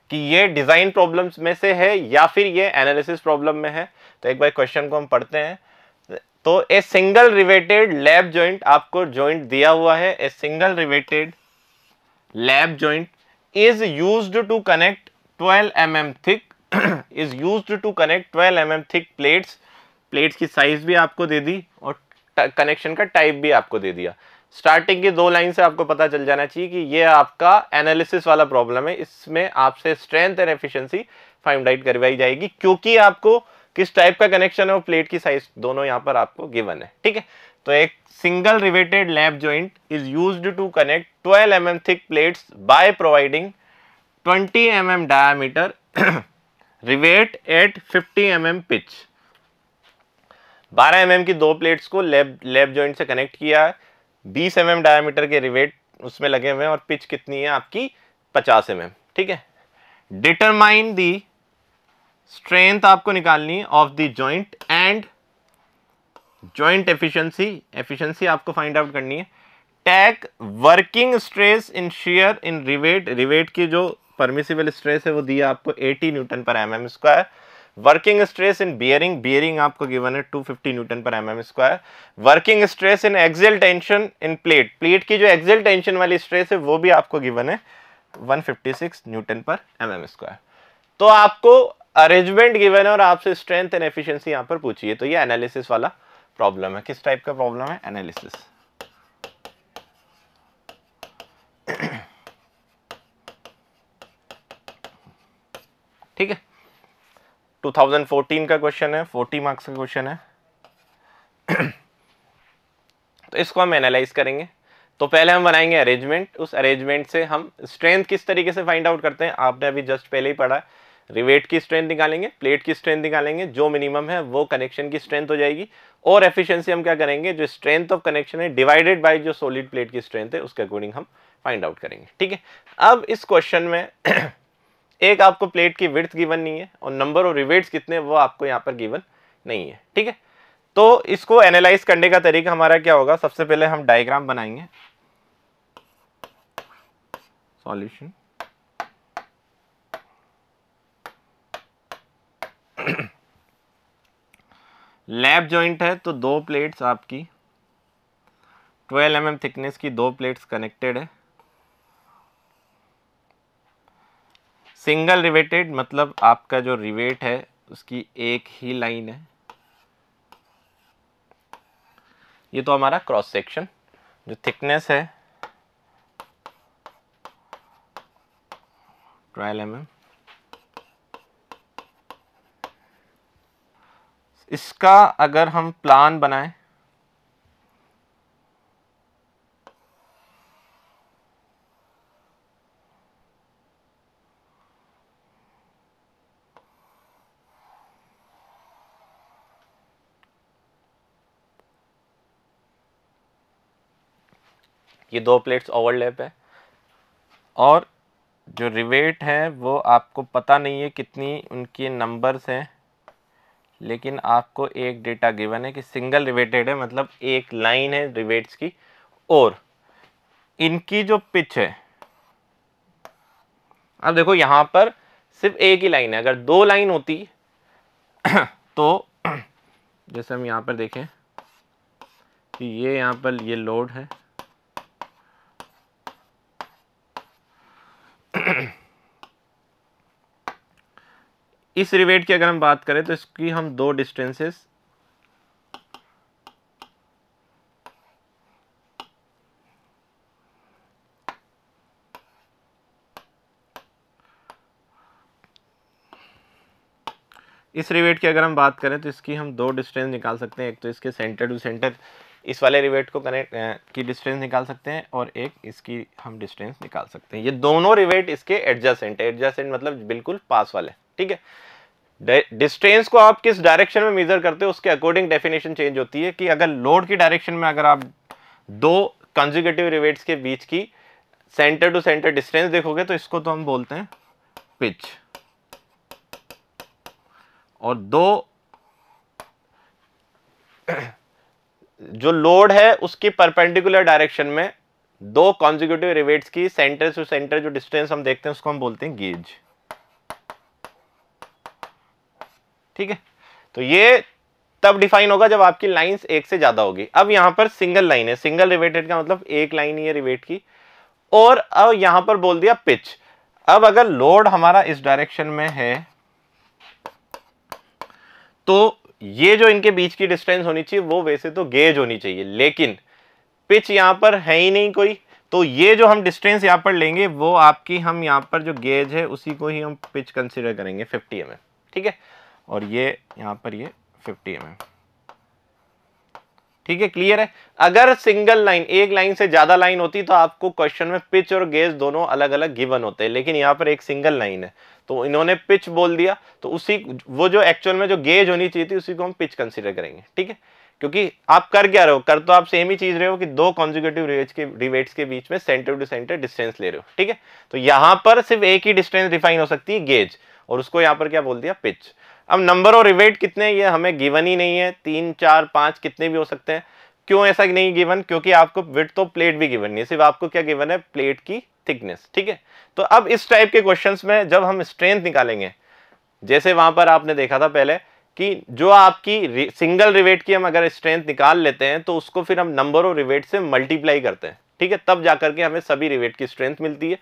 कि ये डिज़ाइन प्रॉब्लम्स में से है या फिर ये एनालिसिस प्रॉब्लम में है तो एक बार क्वेश्चन को हम पढ़ते हैं तो a single riveted lap joint आपको जॉइंट दिया हुआ है a single riveted lap joint is use to connect twelve m m thick is use to connect twelve m m thick plates plates की साइज़ भी आपको दे दी और कनेक्शन का टाइप भी आपको दे दिया स्टार्टिंग की दो लाइन से आपको पता चल जाना चाहिए कि ये आपका एनालिसिस वाला प्रॉब्लम है इसमें आपसे strength and efficiency find out करवाई जाएगी क्योंकि आपको किस टाइप का कनेक्शन है और प्लेट की साइज दोनों यहाँ पर आपको गिवन है ठीक है तो एक single riveted lap joint is use to connect twelve m thick plates by providing twenty m mm [coughs] rivet at fifty m pitch 12 m की दो प्लेट्स को लेब लेब जॉइंट से कनेक्ट किया है बीस एम एम के रिवेट उसमें लगे हुए हैं और पिच कितनी है आपकी पचास एम mm, ठीक है डिटरमाइन दी स्ट्रेंथ आपको निकालनी of the joint and joint efficiency efficiency आपको फाइंड आउट करनी है take working stress in shear in rivet rivet की जो परमिसिबल स्ट्रेस है वो दिया आपको 80 newton per m m square working stress in bearing bearing आपको गिवन है 250 fifty newton per m m square working stress in axial tension in plate plate की जो एक्सल टेंशन वाली स्ट्रेस है वो भी आपको गिवन है 156 fifty six newton per m m square तो आपको अरेंजमेंट गिवन है और आपसे स्ट्रेंथ एंड एफिशियंसी यहाँ पर पूछी है तो ये एनालिसिस वाला प्रॉब्लम है किस टाइप का प्रॉब्लम है एनालिसिस [clears throat] ठीक है 2014 का क्वेश्चन है 40 मार्क्स का क्वेश्चन है तो इसको हम एनालाइज करेंगे तो पहले हम बनाएंगे अरेंजमेंट उस अरेंजमेंट से हम स्ट्रेंथ किस तरीके से फाइंड आउट करते हैं आपने अभी जस्ट पहले ही पढ़ा है रिवेट की स्ट्रेंथ निकालेंगे प्लेट की स्ट्रेंथ निकालेंगे जो मिनिमम है वो कनेक्शन की स्ट्रेंथ हो जाएगी और एफिशिएंसी हम क्या करेंगे जो स्ट्रेंथ ऑफ कनेक्शन है डिवाइडेड बाय जो सॉलिड प्लेट की स्ट्रेंथ है उसके अकॉर्डिंग हम फाइंड आउट करेंगे ठीक है अब इस क्वेश्चन में एक आपको प्लेट की विर्थ गिवन नहीं है और नंबर और रिवेट्स कितने वो आपको यहाँ पर गिवन नहीं है ठीक है तो इसको एनालाइज करने का तरीका हमारा क्या होगा सबसे पहले हम डायग्राम बनाएंगे सॉल्यूशन लैब जॉइंट है तो दो प्लेट्स आपकी 12 एम mm थिकनेस की दो प्लेट्स कनेक्टेड है सिंगल रिवेटेड मतलब आपका जो रिवेट है उसकी एक ही लाइन है ये तो हमारा क्रॉस सेक्शन जो थिकनेस है ट्रायल एम इसका अगर हम प्लान बनाएं ये दो प्लेट्स ओवरलैप है और जो रिवेट है वो आपको पता नहीं है कितनी उनके नंबर्स हैं लेकिन आपको एक डेटा गिवन है कि सिंगल रिवेटेड है मतलब एक लाइन है रिवेट्स की और इनकी जो पिच है अब देखो यहाँ पर सिर्फ एक ही लाइन है अगर दो लाइन होती [coughs] तो [coughs] जैसे हम यहाँ पर देखें कि ये यहाँ पर ये लोड है इस रिवेट की अगर हम बात करें तो इसकी हम दो डिस्टेंसेस इस रिवेट की अगर हम बात करें तो इसकी हम दो डिस्टेंस निकाल सकते हैं एक तो इसके सेंटर टू सेंटर इस वाले रिवेट को कनेक्ट की डिस्टेंस निकाल सकते हैं और एक इसकी हम डिस्टेंस निकाल सकते हैं ये दोनों रिवेट इसके एडजसेंट एडजस्टेंट मतलब बिल्कुल पास वाले ठीक है डिस्टेंस को आप किस डायरेक्शन में मेजर करते हैं उसके अकॉर्डिंग डेफिनेशन चेंज होती है कि अगर लोड की डायरेक्शन में अगर आप दो कंजुगेटिव रिवेट्स के बीच की सेंटर टू सेंटर डिस्टेंस देखोगे तो इसको तो हम बोलते हैं पिच और दो जो लोड है उसकी परपेंडिकुलर डायरेक्शन में दो कॉन्जिक्यूटिव रिवेट्स की सेंटर से सेंटर जो डिस्टेंस हम देखते हैं उसको हम बोलते हैं गेज ठीक है तो ये तब डिफाइन होगा जब आपकी लाइंस एक से ज्यादा होगी अब यहां पर सिंगल लाइन है सिंगल रिवेटेड का मतलब एक लाइन ही है रिवेट की और अब यहां पर बोल दिया पिच अब अगर लोड हमारा इस डायरेक्शन में है तो ये जो इनके बीच की डिस्टेंस होनी चाहिए वो वैसे तो गेज होनी चाहिए लेकिन पिच यहाँ पर है ही नहीं कोई तो ये जो हम डिस्टेंस यहाँ पर लेंगे वो आपकी हम यहाँ पर जो गेज है उसी को ही हम पिच कंसिडर करेंगे फिफ्टी एम ठीक है और ये यहाँ पर ये फिफ्टी एम mm. ठीक है क्लियर है अगर सिंगल लाइन एक लाइन से ज्यादा लाइन होती तो आपको क्वेश्चन में पिच और गेज दोनों अलग अलग गिवन होते हैं लेकिन यहाँ पर एक सिंगल लाइन है तो इन्होंने पिच बोल दिया तो उसी वो जो एक्चुअल में जो गेज होनी चाहिए थी उसी को हम पिच कंसिडर करेंगे ठीक है क्योंकि आप कर क्या रहे हो कर तो आप सेम ही चीज रहे हो कि दो कॉन्जिक्यूटिव रिवेट्स के रिवेट्स के बीच में सेंटर टू सेंटर डिस्टेंस ले रहे हो ठीक है तो यहां पर सिर्फ एक ही डिस्टेंस डिफाइन हो सकती है गेज और उसको यहां पर क्या बोल दिया पिच अब नंबर और रिवेट कितने ये हमें गिवन ही नहीं है तीन चार पाँच कितने भी हो सकते हैं क्यों ऐसा नहीं गिवन क्योंकि आपको विथ तो प्लेट भी गिवन नहीं है सिर्फ आपको क्या गिवन है प्लेट की थिकनेस ठीक है तो अब इस टाइप के क्वेश्चन में जब हम स्ट्रेंथ निकालेंगे जैसे वहां पर आपने देखा था पहले कि जो आपकी सिंगल रिवेट की हम अगर स्ट्रेंथ निकाल लेते हैं तो उसको फिर हम नंबर और रिवेट से मल्टीप्लाई करते हैं ठीक है तब जाकर के हमें सभी रिवेट की स्ट्रेंथ मिलती है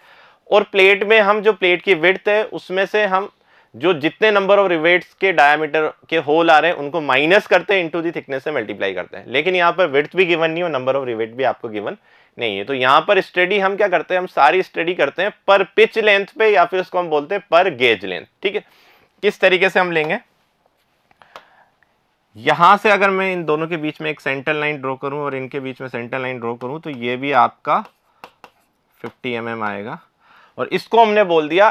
और प्लेट में हम जो प्लेट की विड्थ है उसमें से हम जो जितने नंबर ऑफ रिवेट्स के डायमीटर के होल आ रहे हैं उनको माइनस करते हैं इंटू दी थिकनेस से मल्टीप्लाई करते हैं लेकिन यहाँ पर विर्थ भी गिवन नहीं और नंबर ऑफ रिवेट भी आपको गिवन नहीं है तो यहाँ पर स्टडी हम क्या करते हैं हम सारी स्टडी करते हैं पर पिच लेंथ पे या फिर उसको हम बोलते हैं पर गेज लेंथ ठीक है किस तरीके से हम लेंगे यहां से अगर मैं इन दोनों के बीच में एक सेंटर लाइन ड्रॉ करूं और इनके बीच में सेंटर लाइन ड्रॉ करूं तो ये भी आपका 50 एम mm आएगा और इसको हमने बोल दिया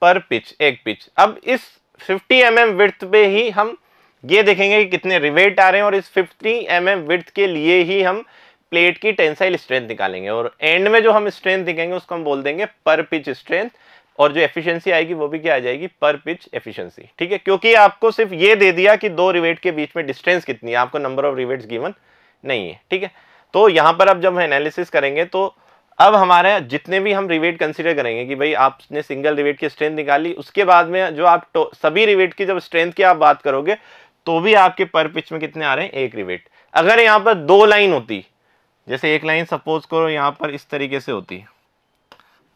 पर पिच एक पिच अब इस 50 एम एम पे ही हम ये देखेंगे कि कितने रिवेट आ रहे हैं और इस 50 एम एम विथ के लिए ही हम प्लेट की टेंसाइल स्ट्रेंथ निकालेंगे और एंड में जो हम स्ट्रेंथ दिखेंगे उसको हम बोल देंगे पर पिच स्ट्रेंथ और जो एफिशिएंसी आएगी वो भी क्या आ जाएगी पर पिच एफिशिएंसी ठीक है क्योंकि आपको सिर्फ ये दे दिया कि दो रिवेट के बीच में डिस्टेंस कितनी है आपको नंबर ऑफ रिवेट्स गिवन नहीं है ठीक है तो यहाँ पर आप जब एनालिसिस करेंगे तो अब हमारे जितने भी हम रिवेट कंसिडर करेंगे कि भाई आपने सिंगल रिवेट की स्ट्रेंथ निकाली उसके बाद में जो आप सभी रिवेट की जब स्ट्रेंथ की आप बात करोगे तो भी आपके पर पिच में कितने आ रहे हैं एक रिवेट अगर यहाँ पर दो लाइन होती जैसे एक लाइन सपोज करो यहाँ पर इस तरीके से होती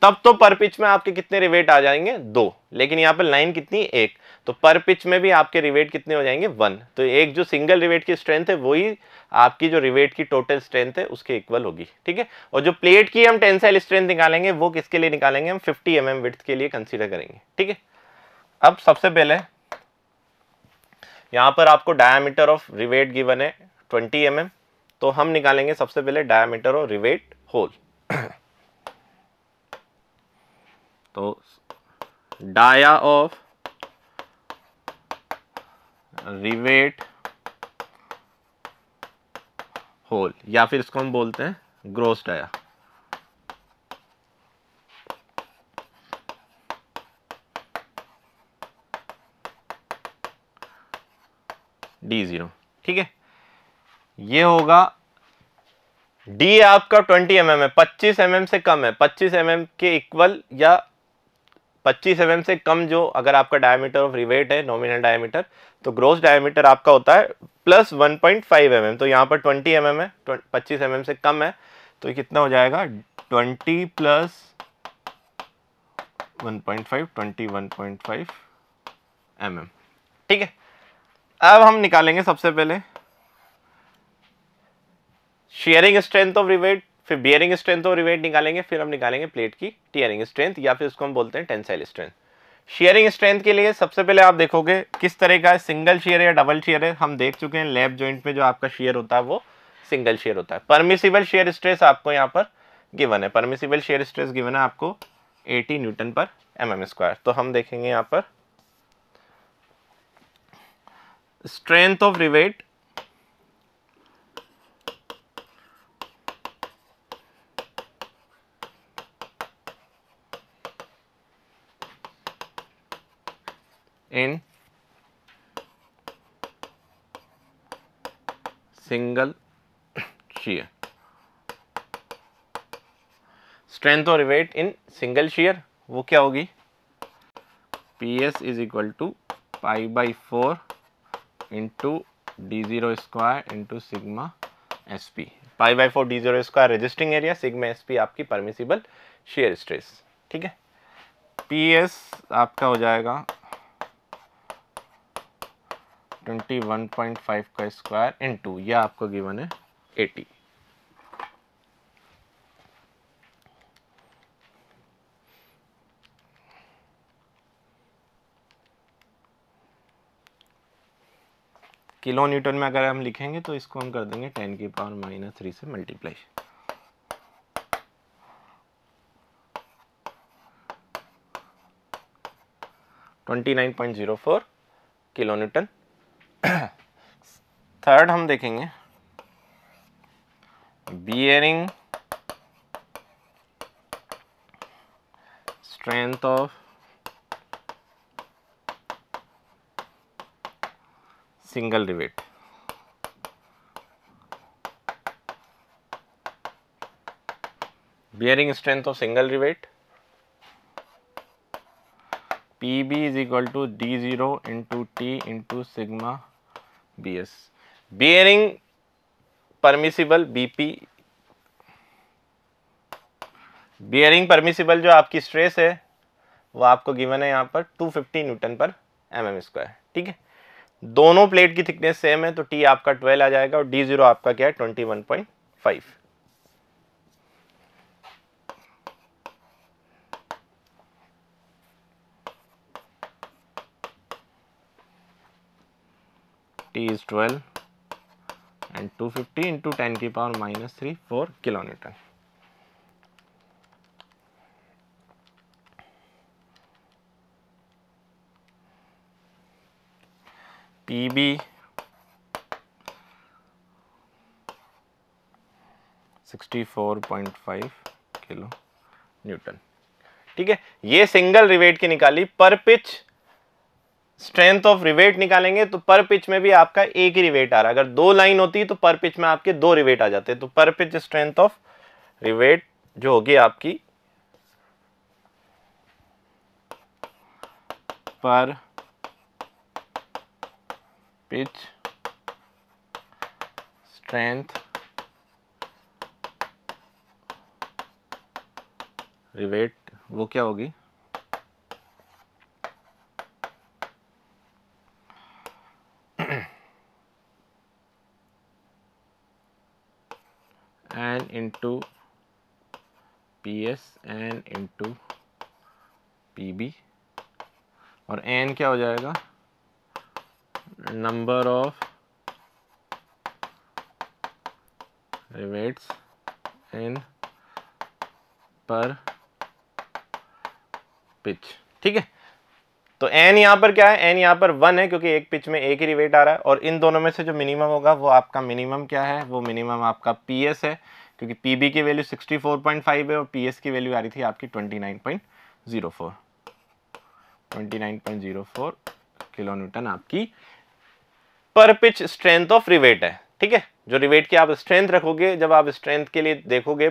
तब तो पर पिच में आपके कितने रिवेट आ जाएंगे दो लेकिन यहाँ पर लाइन कितनी एक तो पर पिच में भी आपके रिवेट कितने हो जाएंगे वन तो एक जो सिंगल रिवेट की स्ट्रेंथ है वही आपकी जो रिवेट की टोटल स्ट्रेंथ है उसके इक्वल होगी ठीक है और जो प्लेट की हम टेंसाइल स्ट्रेंथ निकालेंगे वो किसके लिए निकालेंगे हम फिफ्टी एम एम के लिए कंसिडर करेंगे ठीक है अब सबसे पहले यहां पर आपको डायामीटर ऑफ रिवेट गिवन है ट्वेंटी एम mm, तो हम निकालेंगे सबसे पहले डायामीटर ऑफ रिवेट होल तो डाया ऑफ रिवेट होल या फिर इसको हम बोलते हैं ग्रोस डाया डी जीरो ठीक है ये होगा डी आपका 20 एम mm है 25 एम mm से कम है 25 एम mm के इक्वल या पच्चीस एम से कम जो अगर आपका डायमीटर ऑफ रिवेट है नॉमिनल डायमीटर तो ग्रोस डायमीटर आपका होता है plus one point five m तो यहाँ पर ट्वेंटी एम mm है पच्चीस एम mm से कम है तो कितना हो जाएगा twenty plus one point five twenty one point five M M ठीक है अब हम निकालेंगे सबसे पहले शेयरिंग स्ट्रेंथ ऑफ रिवेट फिर बियरिंग स्ट्रेंथ और इवेंट निकालेंगे फिर हम निकालेंगे प्लेट की टीयरिंग स्ट्रेंथ या फिर उसको हम बोलते हैं टेंसाइल स्ट्रेंथ शेयरिंग स्ट्रेंथ के लिए सबसे पहले आप देखोगे किस तरह का सिंगल शेयर या डबल शेयर है हम देख चुके हैं लेफ्ट जॉइंट में जो आपका शेयर होता है वो सिंगल शेयर होता है परमिसिबल शेयर स्ट्रेस आपको यहाँ पर गिवन है परमिसिबल शेयर स्ट्रेस गिवन है आपको 80 newton per m m square तो हम देखेंगे यहाँ पर strength of rivet in single shear strength और वेट इन सिंगल शेयर वो क्या होगी P S is equal to pi by four into D zero square into sigma S P pi by four D zero square resisting area sigma S P आपकी परमिसिबल शेयर स्ट्रेस ठीक है पी एस आपका हो जाएगा ट्वेंटी वन पॉइंट फाइव का स्क्वायर इन टू यह आपको गिवन है एटी किलो न्यूटन में अगर हम लिखेंगे तो इसको हम कर देंगे टेन की पावर माइनस थ्री से multiply twenty nine point zero four kilonewton third [coughs] हम देखेंगे bearing strength of single rivet bearing strength of single rivet P B is equal to D zero into T into sigma B S bearing permissible BP bearing permissible जो आपकी स्ट्रेस है वो आपको गिवन है यहाँ पर 250 Newton per m m square ठीक है दोनों प्लेट की थिकनेस सेम है तो टी आपका 12 आ जाएगा और डी जीरो आपका क्या है 21.5 T is 12 and 250 into 10 to the power minus 3 4 kilonewton. PB sixty four point five kilonewton ठीक है ये सिंगल रिवेट की निकाली पर पिच स्ट्रेंथ ऑफ रिवेट निकालेंगे तो पर पिच में भी आपका एक ही रिवेट आ रहा है अगर दो लाइन होती तो पर पिच में आपके दो रिवेट आ जाते तो पर पिच स्ट्रेंथ ऑफ रिवेट जो होगी आपकी पर पिच स्ट्रेंथ रिवेट वो क्या होगी into PS n into PB और n क्या हो जाएगा number of rivets N per pitch ठीक है तो एन यहाँ पर क्या है एन यहाँ पर वन है क्योंकि एक पिच में एक ही रिवेट आ रहा है और इन दोनों में से जो मिनिमम होगा वो आपका मिनिमम क्या है वो मिनिमम आपका पी एस है क्योंकि PB की वैल्यू 64.5 है और PS की वैल्यू आ रही थी आपकी 29.04 29.04 किलो न्यूटन आपकी पर पिच स्ट्रेंथ ऑफ रिवेट है ठीक है जो रिवेट की आप स्ट्रेंथ रखोगे जब आप स्ट्रेंथ के लिए देखोगे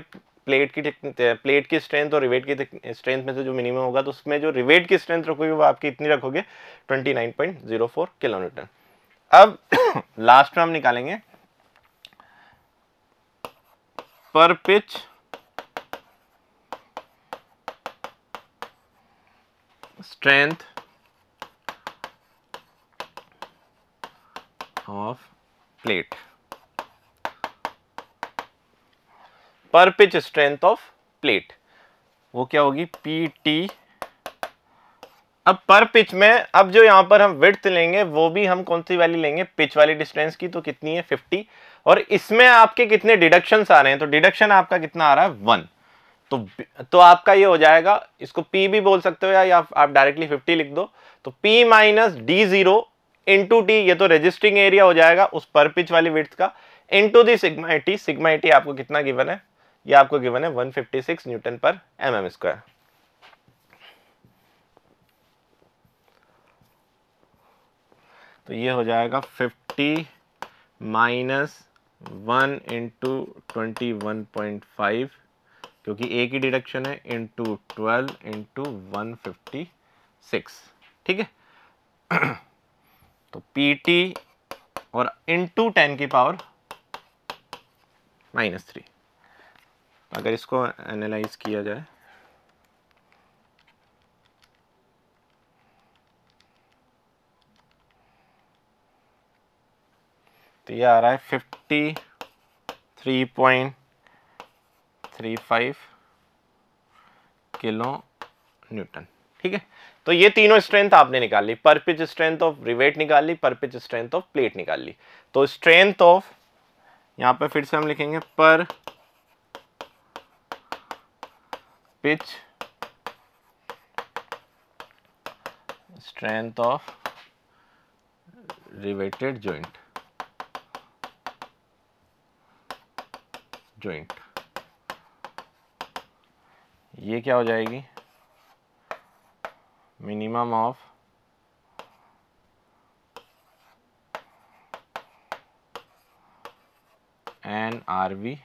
प्लेट की प्लेट की स्ट्रेंथ और रिवेट की स्ट्रेंथ में से जो मिनिमम होगा तो उसमें जो रिवेट की स्ट्रेंथ रखोगे वो आपकी इतनी रखोगे 29.04 फोर न्यूटन अब लास्ट [coughs] में हम निकालेंगे per pitch strength of plate per pitch strength of plate वो क्या होगी पी टी अब पर पिच में अब जो यहाँ पर हम विड्थ लेंगे वो भी हम कौन सी वाली लेंगे पिच वाली डिस्टेंस की तो कितनी है फिफ्टी और इसमें आपके कितने डिडक्शन आ रहे हैं तो डिडक्शन आपका कितना आ रहा है वन तो तो आपका ये हो जाएगा इसको पी भी बोल सकते हो या, या आप डायरेक्टली 50 लिख दो तो P minus D zero into T ये तो रजिस्टरिंग एरिया हो जाएगा उस पर पिच वाली विड्थ का into the sigma eighty sigma A T आपको कितना गिवन है ये आपको गिवन है 156 Newton per m m square तो ये हो जाएगा fifty minus one into twenty one point five क्योंकि एक ही डिडक्शन है into twelve into one fifty six ठीक है तो पी टी और इंटू टेन की पावर माइनस थ्री अगर इसको एनालाइज किया जाए तो ये आ रहा है fifty three point three five kilonewton ठीक है तो ये तीनों स्ट्रेंथ आपने निकाल ली पर पिच स्ट्रेंथ ऑफ रिवेट निकाल ली पर पिच स्ट्रेंथ ऑफ प्लेट निकाल ली तो स्ट्रेंथ ऑफ यहां पे फिर से हम लिखेंगे per pitch strength of riveted joint joint ये क्या हो जाएगी minimum of N R V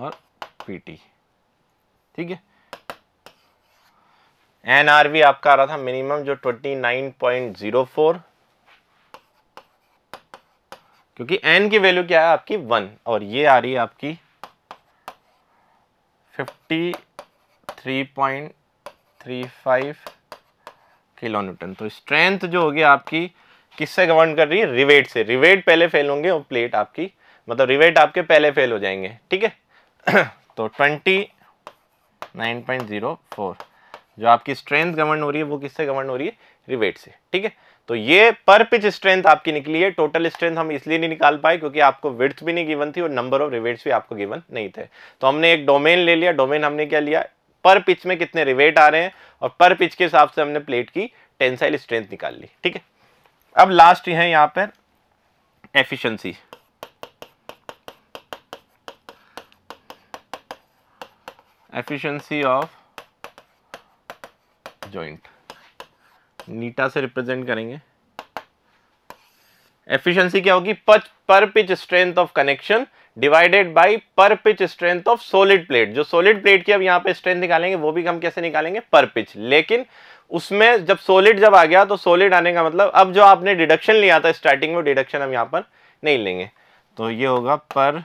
और टी ठीक है एन आर वी आपका आ रहा था मिनिमम जो twenty nine point zero four क्योंकि एन की वैल्यू क्या है आपकी वन और ये आ रही है आपकी fifty three point three five kilonewton तो स्ट्रेंथ जो होगी आपकी किससे गवर्न कर रही है रिवेट से रिवेट पहले फेल होंगे और प्लेट आपकी मतलब रिवेट आपके पहले फेल हो जाएंगे ठीक है [coughs] तो twenty nine point zero four जो आपकी स्ट्रेंथ गवर्न हो रही है वो किससे गवर्न हो रही है रिवेट से ठीक है तो ये पर पिच स्ट्रेंथ आपकी निकली है टोटल स्ट्रेंथ हम इसलिए नहीं निकाल पाए क्योंकि आपको विर्थ भी नहीं गिवन थी और नंबर ऑफ रिवेट्स भी आपको गिवन नहीं थे तो हमने एक डोमेन ले लिया डोमेन हमने क्या लिया पर पिच में कितने रिवेट आ रहे हैं और पर पिच के हिसाब से हमने प्लेट की टेंसाइल स्ट्रेंथ निकाल ली ठीक है अब लास्ट है यहां पर एफिशियंसी एफिशियंसी ऑफ जॉइंट नीटा से रिप्रेजेंट करेंगे एफिशिएंसी क्या होगी पच per pitch strength of connection divided by per pitch strength of solid plate जो सॉलिड प्लेट की अब यहां पे स्ट्रेंथ निकालेंगे वो भी हम कैसे निकालेंगे पर पिच लेकिन उसमें जब सॉलिड जब आ गया तो सॉलिड आने का मतलब अब जो आपने डिडक्शन लिया था स्टार्टिंग में डिडक्शन हम यहां पर नहीं लेंगे तो ये होगा per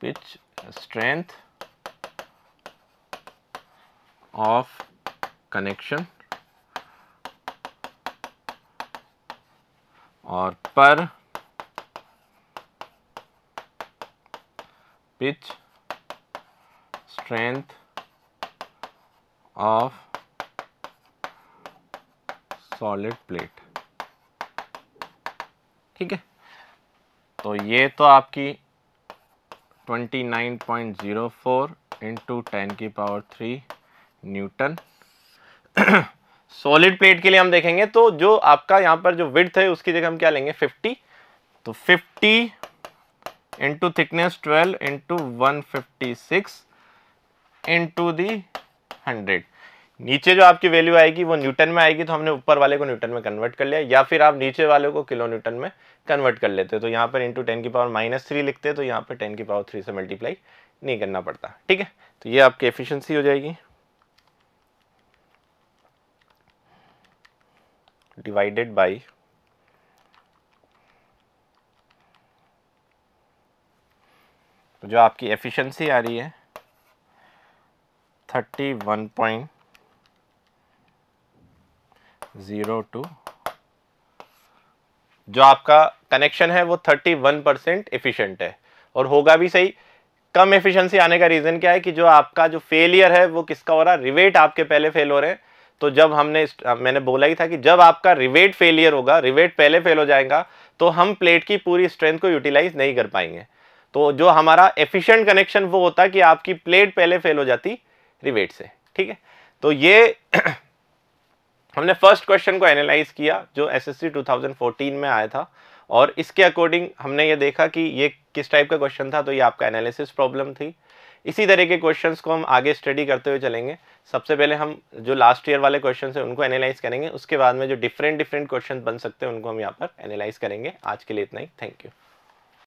pitch strength of connection or per pitch strength of solid plate ठीक है तो ये तो आपकी 29.04 इंटू टेन की power three newton [clears throat] solid plate के लिए हम देखेंगे तो जो आपका यहां पर जो विड्थ है उसकी जगह हम क्या लेंगे 50 तो 50 into thickness 12 into one fifty six into the hundred नीचे जो आपकी वैल्यू आएगी वो न्यूटन में आएगी तो हमने ऊपर वाले को न्यूटन में कन्वर्ट कर लिया या फिर आप नीचे वाले को किलो न्यूटन में कन्वर्ट कर लेते तो यहाँ पर इंटू टेन की पावर माइनस थ्री लिखते तो यहाँ पर टेन की पावर थ्री से मल्टीप्लाई नहीं करना पड़ता ठीक है तो ये आपकी एफिशिएंसी हो जाएगी divided by तो जो आपकी एफिशिएंसी आ रही है thirty one point zero two जो आपका कनेक्शन है वो थर्टी वन परसेंट एफिशेंट है और होगा भी सही कम एफिशिएंसी आने का रीज़न क्या है कि जो आपका जो फेलियर है वो किसका हो रहा है रिवेट आपके पहले फेल हो रहे हैं तो जब हमने मैंने बोला ही था कि जब आपका रिवेट फेलियर होगा रिवेट पहले फेल हो जाएगा तो हम प्लेट की पूरी स्ट्रेंथ को यूटिलाइज नहीं कर पाएंगे तो जो हमारा एफिशिएंट कनेक्शन वो होता कि आपकी प्लेट पहले फेल हो जाती रिवेट से ठीक है तो ये [clears throat] हमने फर्स्ट क्वेश्चन को एनालाइज किया जो एसएससी 2014 में आया था और इसके अकॉर्डिंग हमने ये देखा कि ये किस टाइप का क्वेश्चन था तो ये आपका एनालिसिस प्रॉब्लम थी इसी तरह के क्वेश्चन को हम आगे स्टडी करते हुए चलेंगे सबसे पहले हम जो लास्ट ईयर वाले क्वेश्चन हैं उनको एनालाइज करेंगे उसके बाद में जो डिफरेंट डिफरेंट क्वेश्चन बन सकते हैं उनको हम यहाँ पर एनालाइज करेंगे आज के लिए इतना ही थैंक यू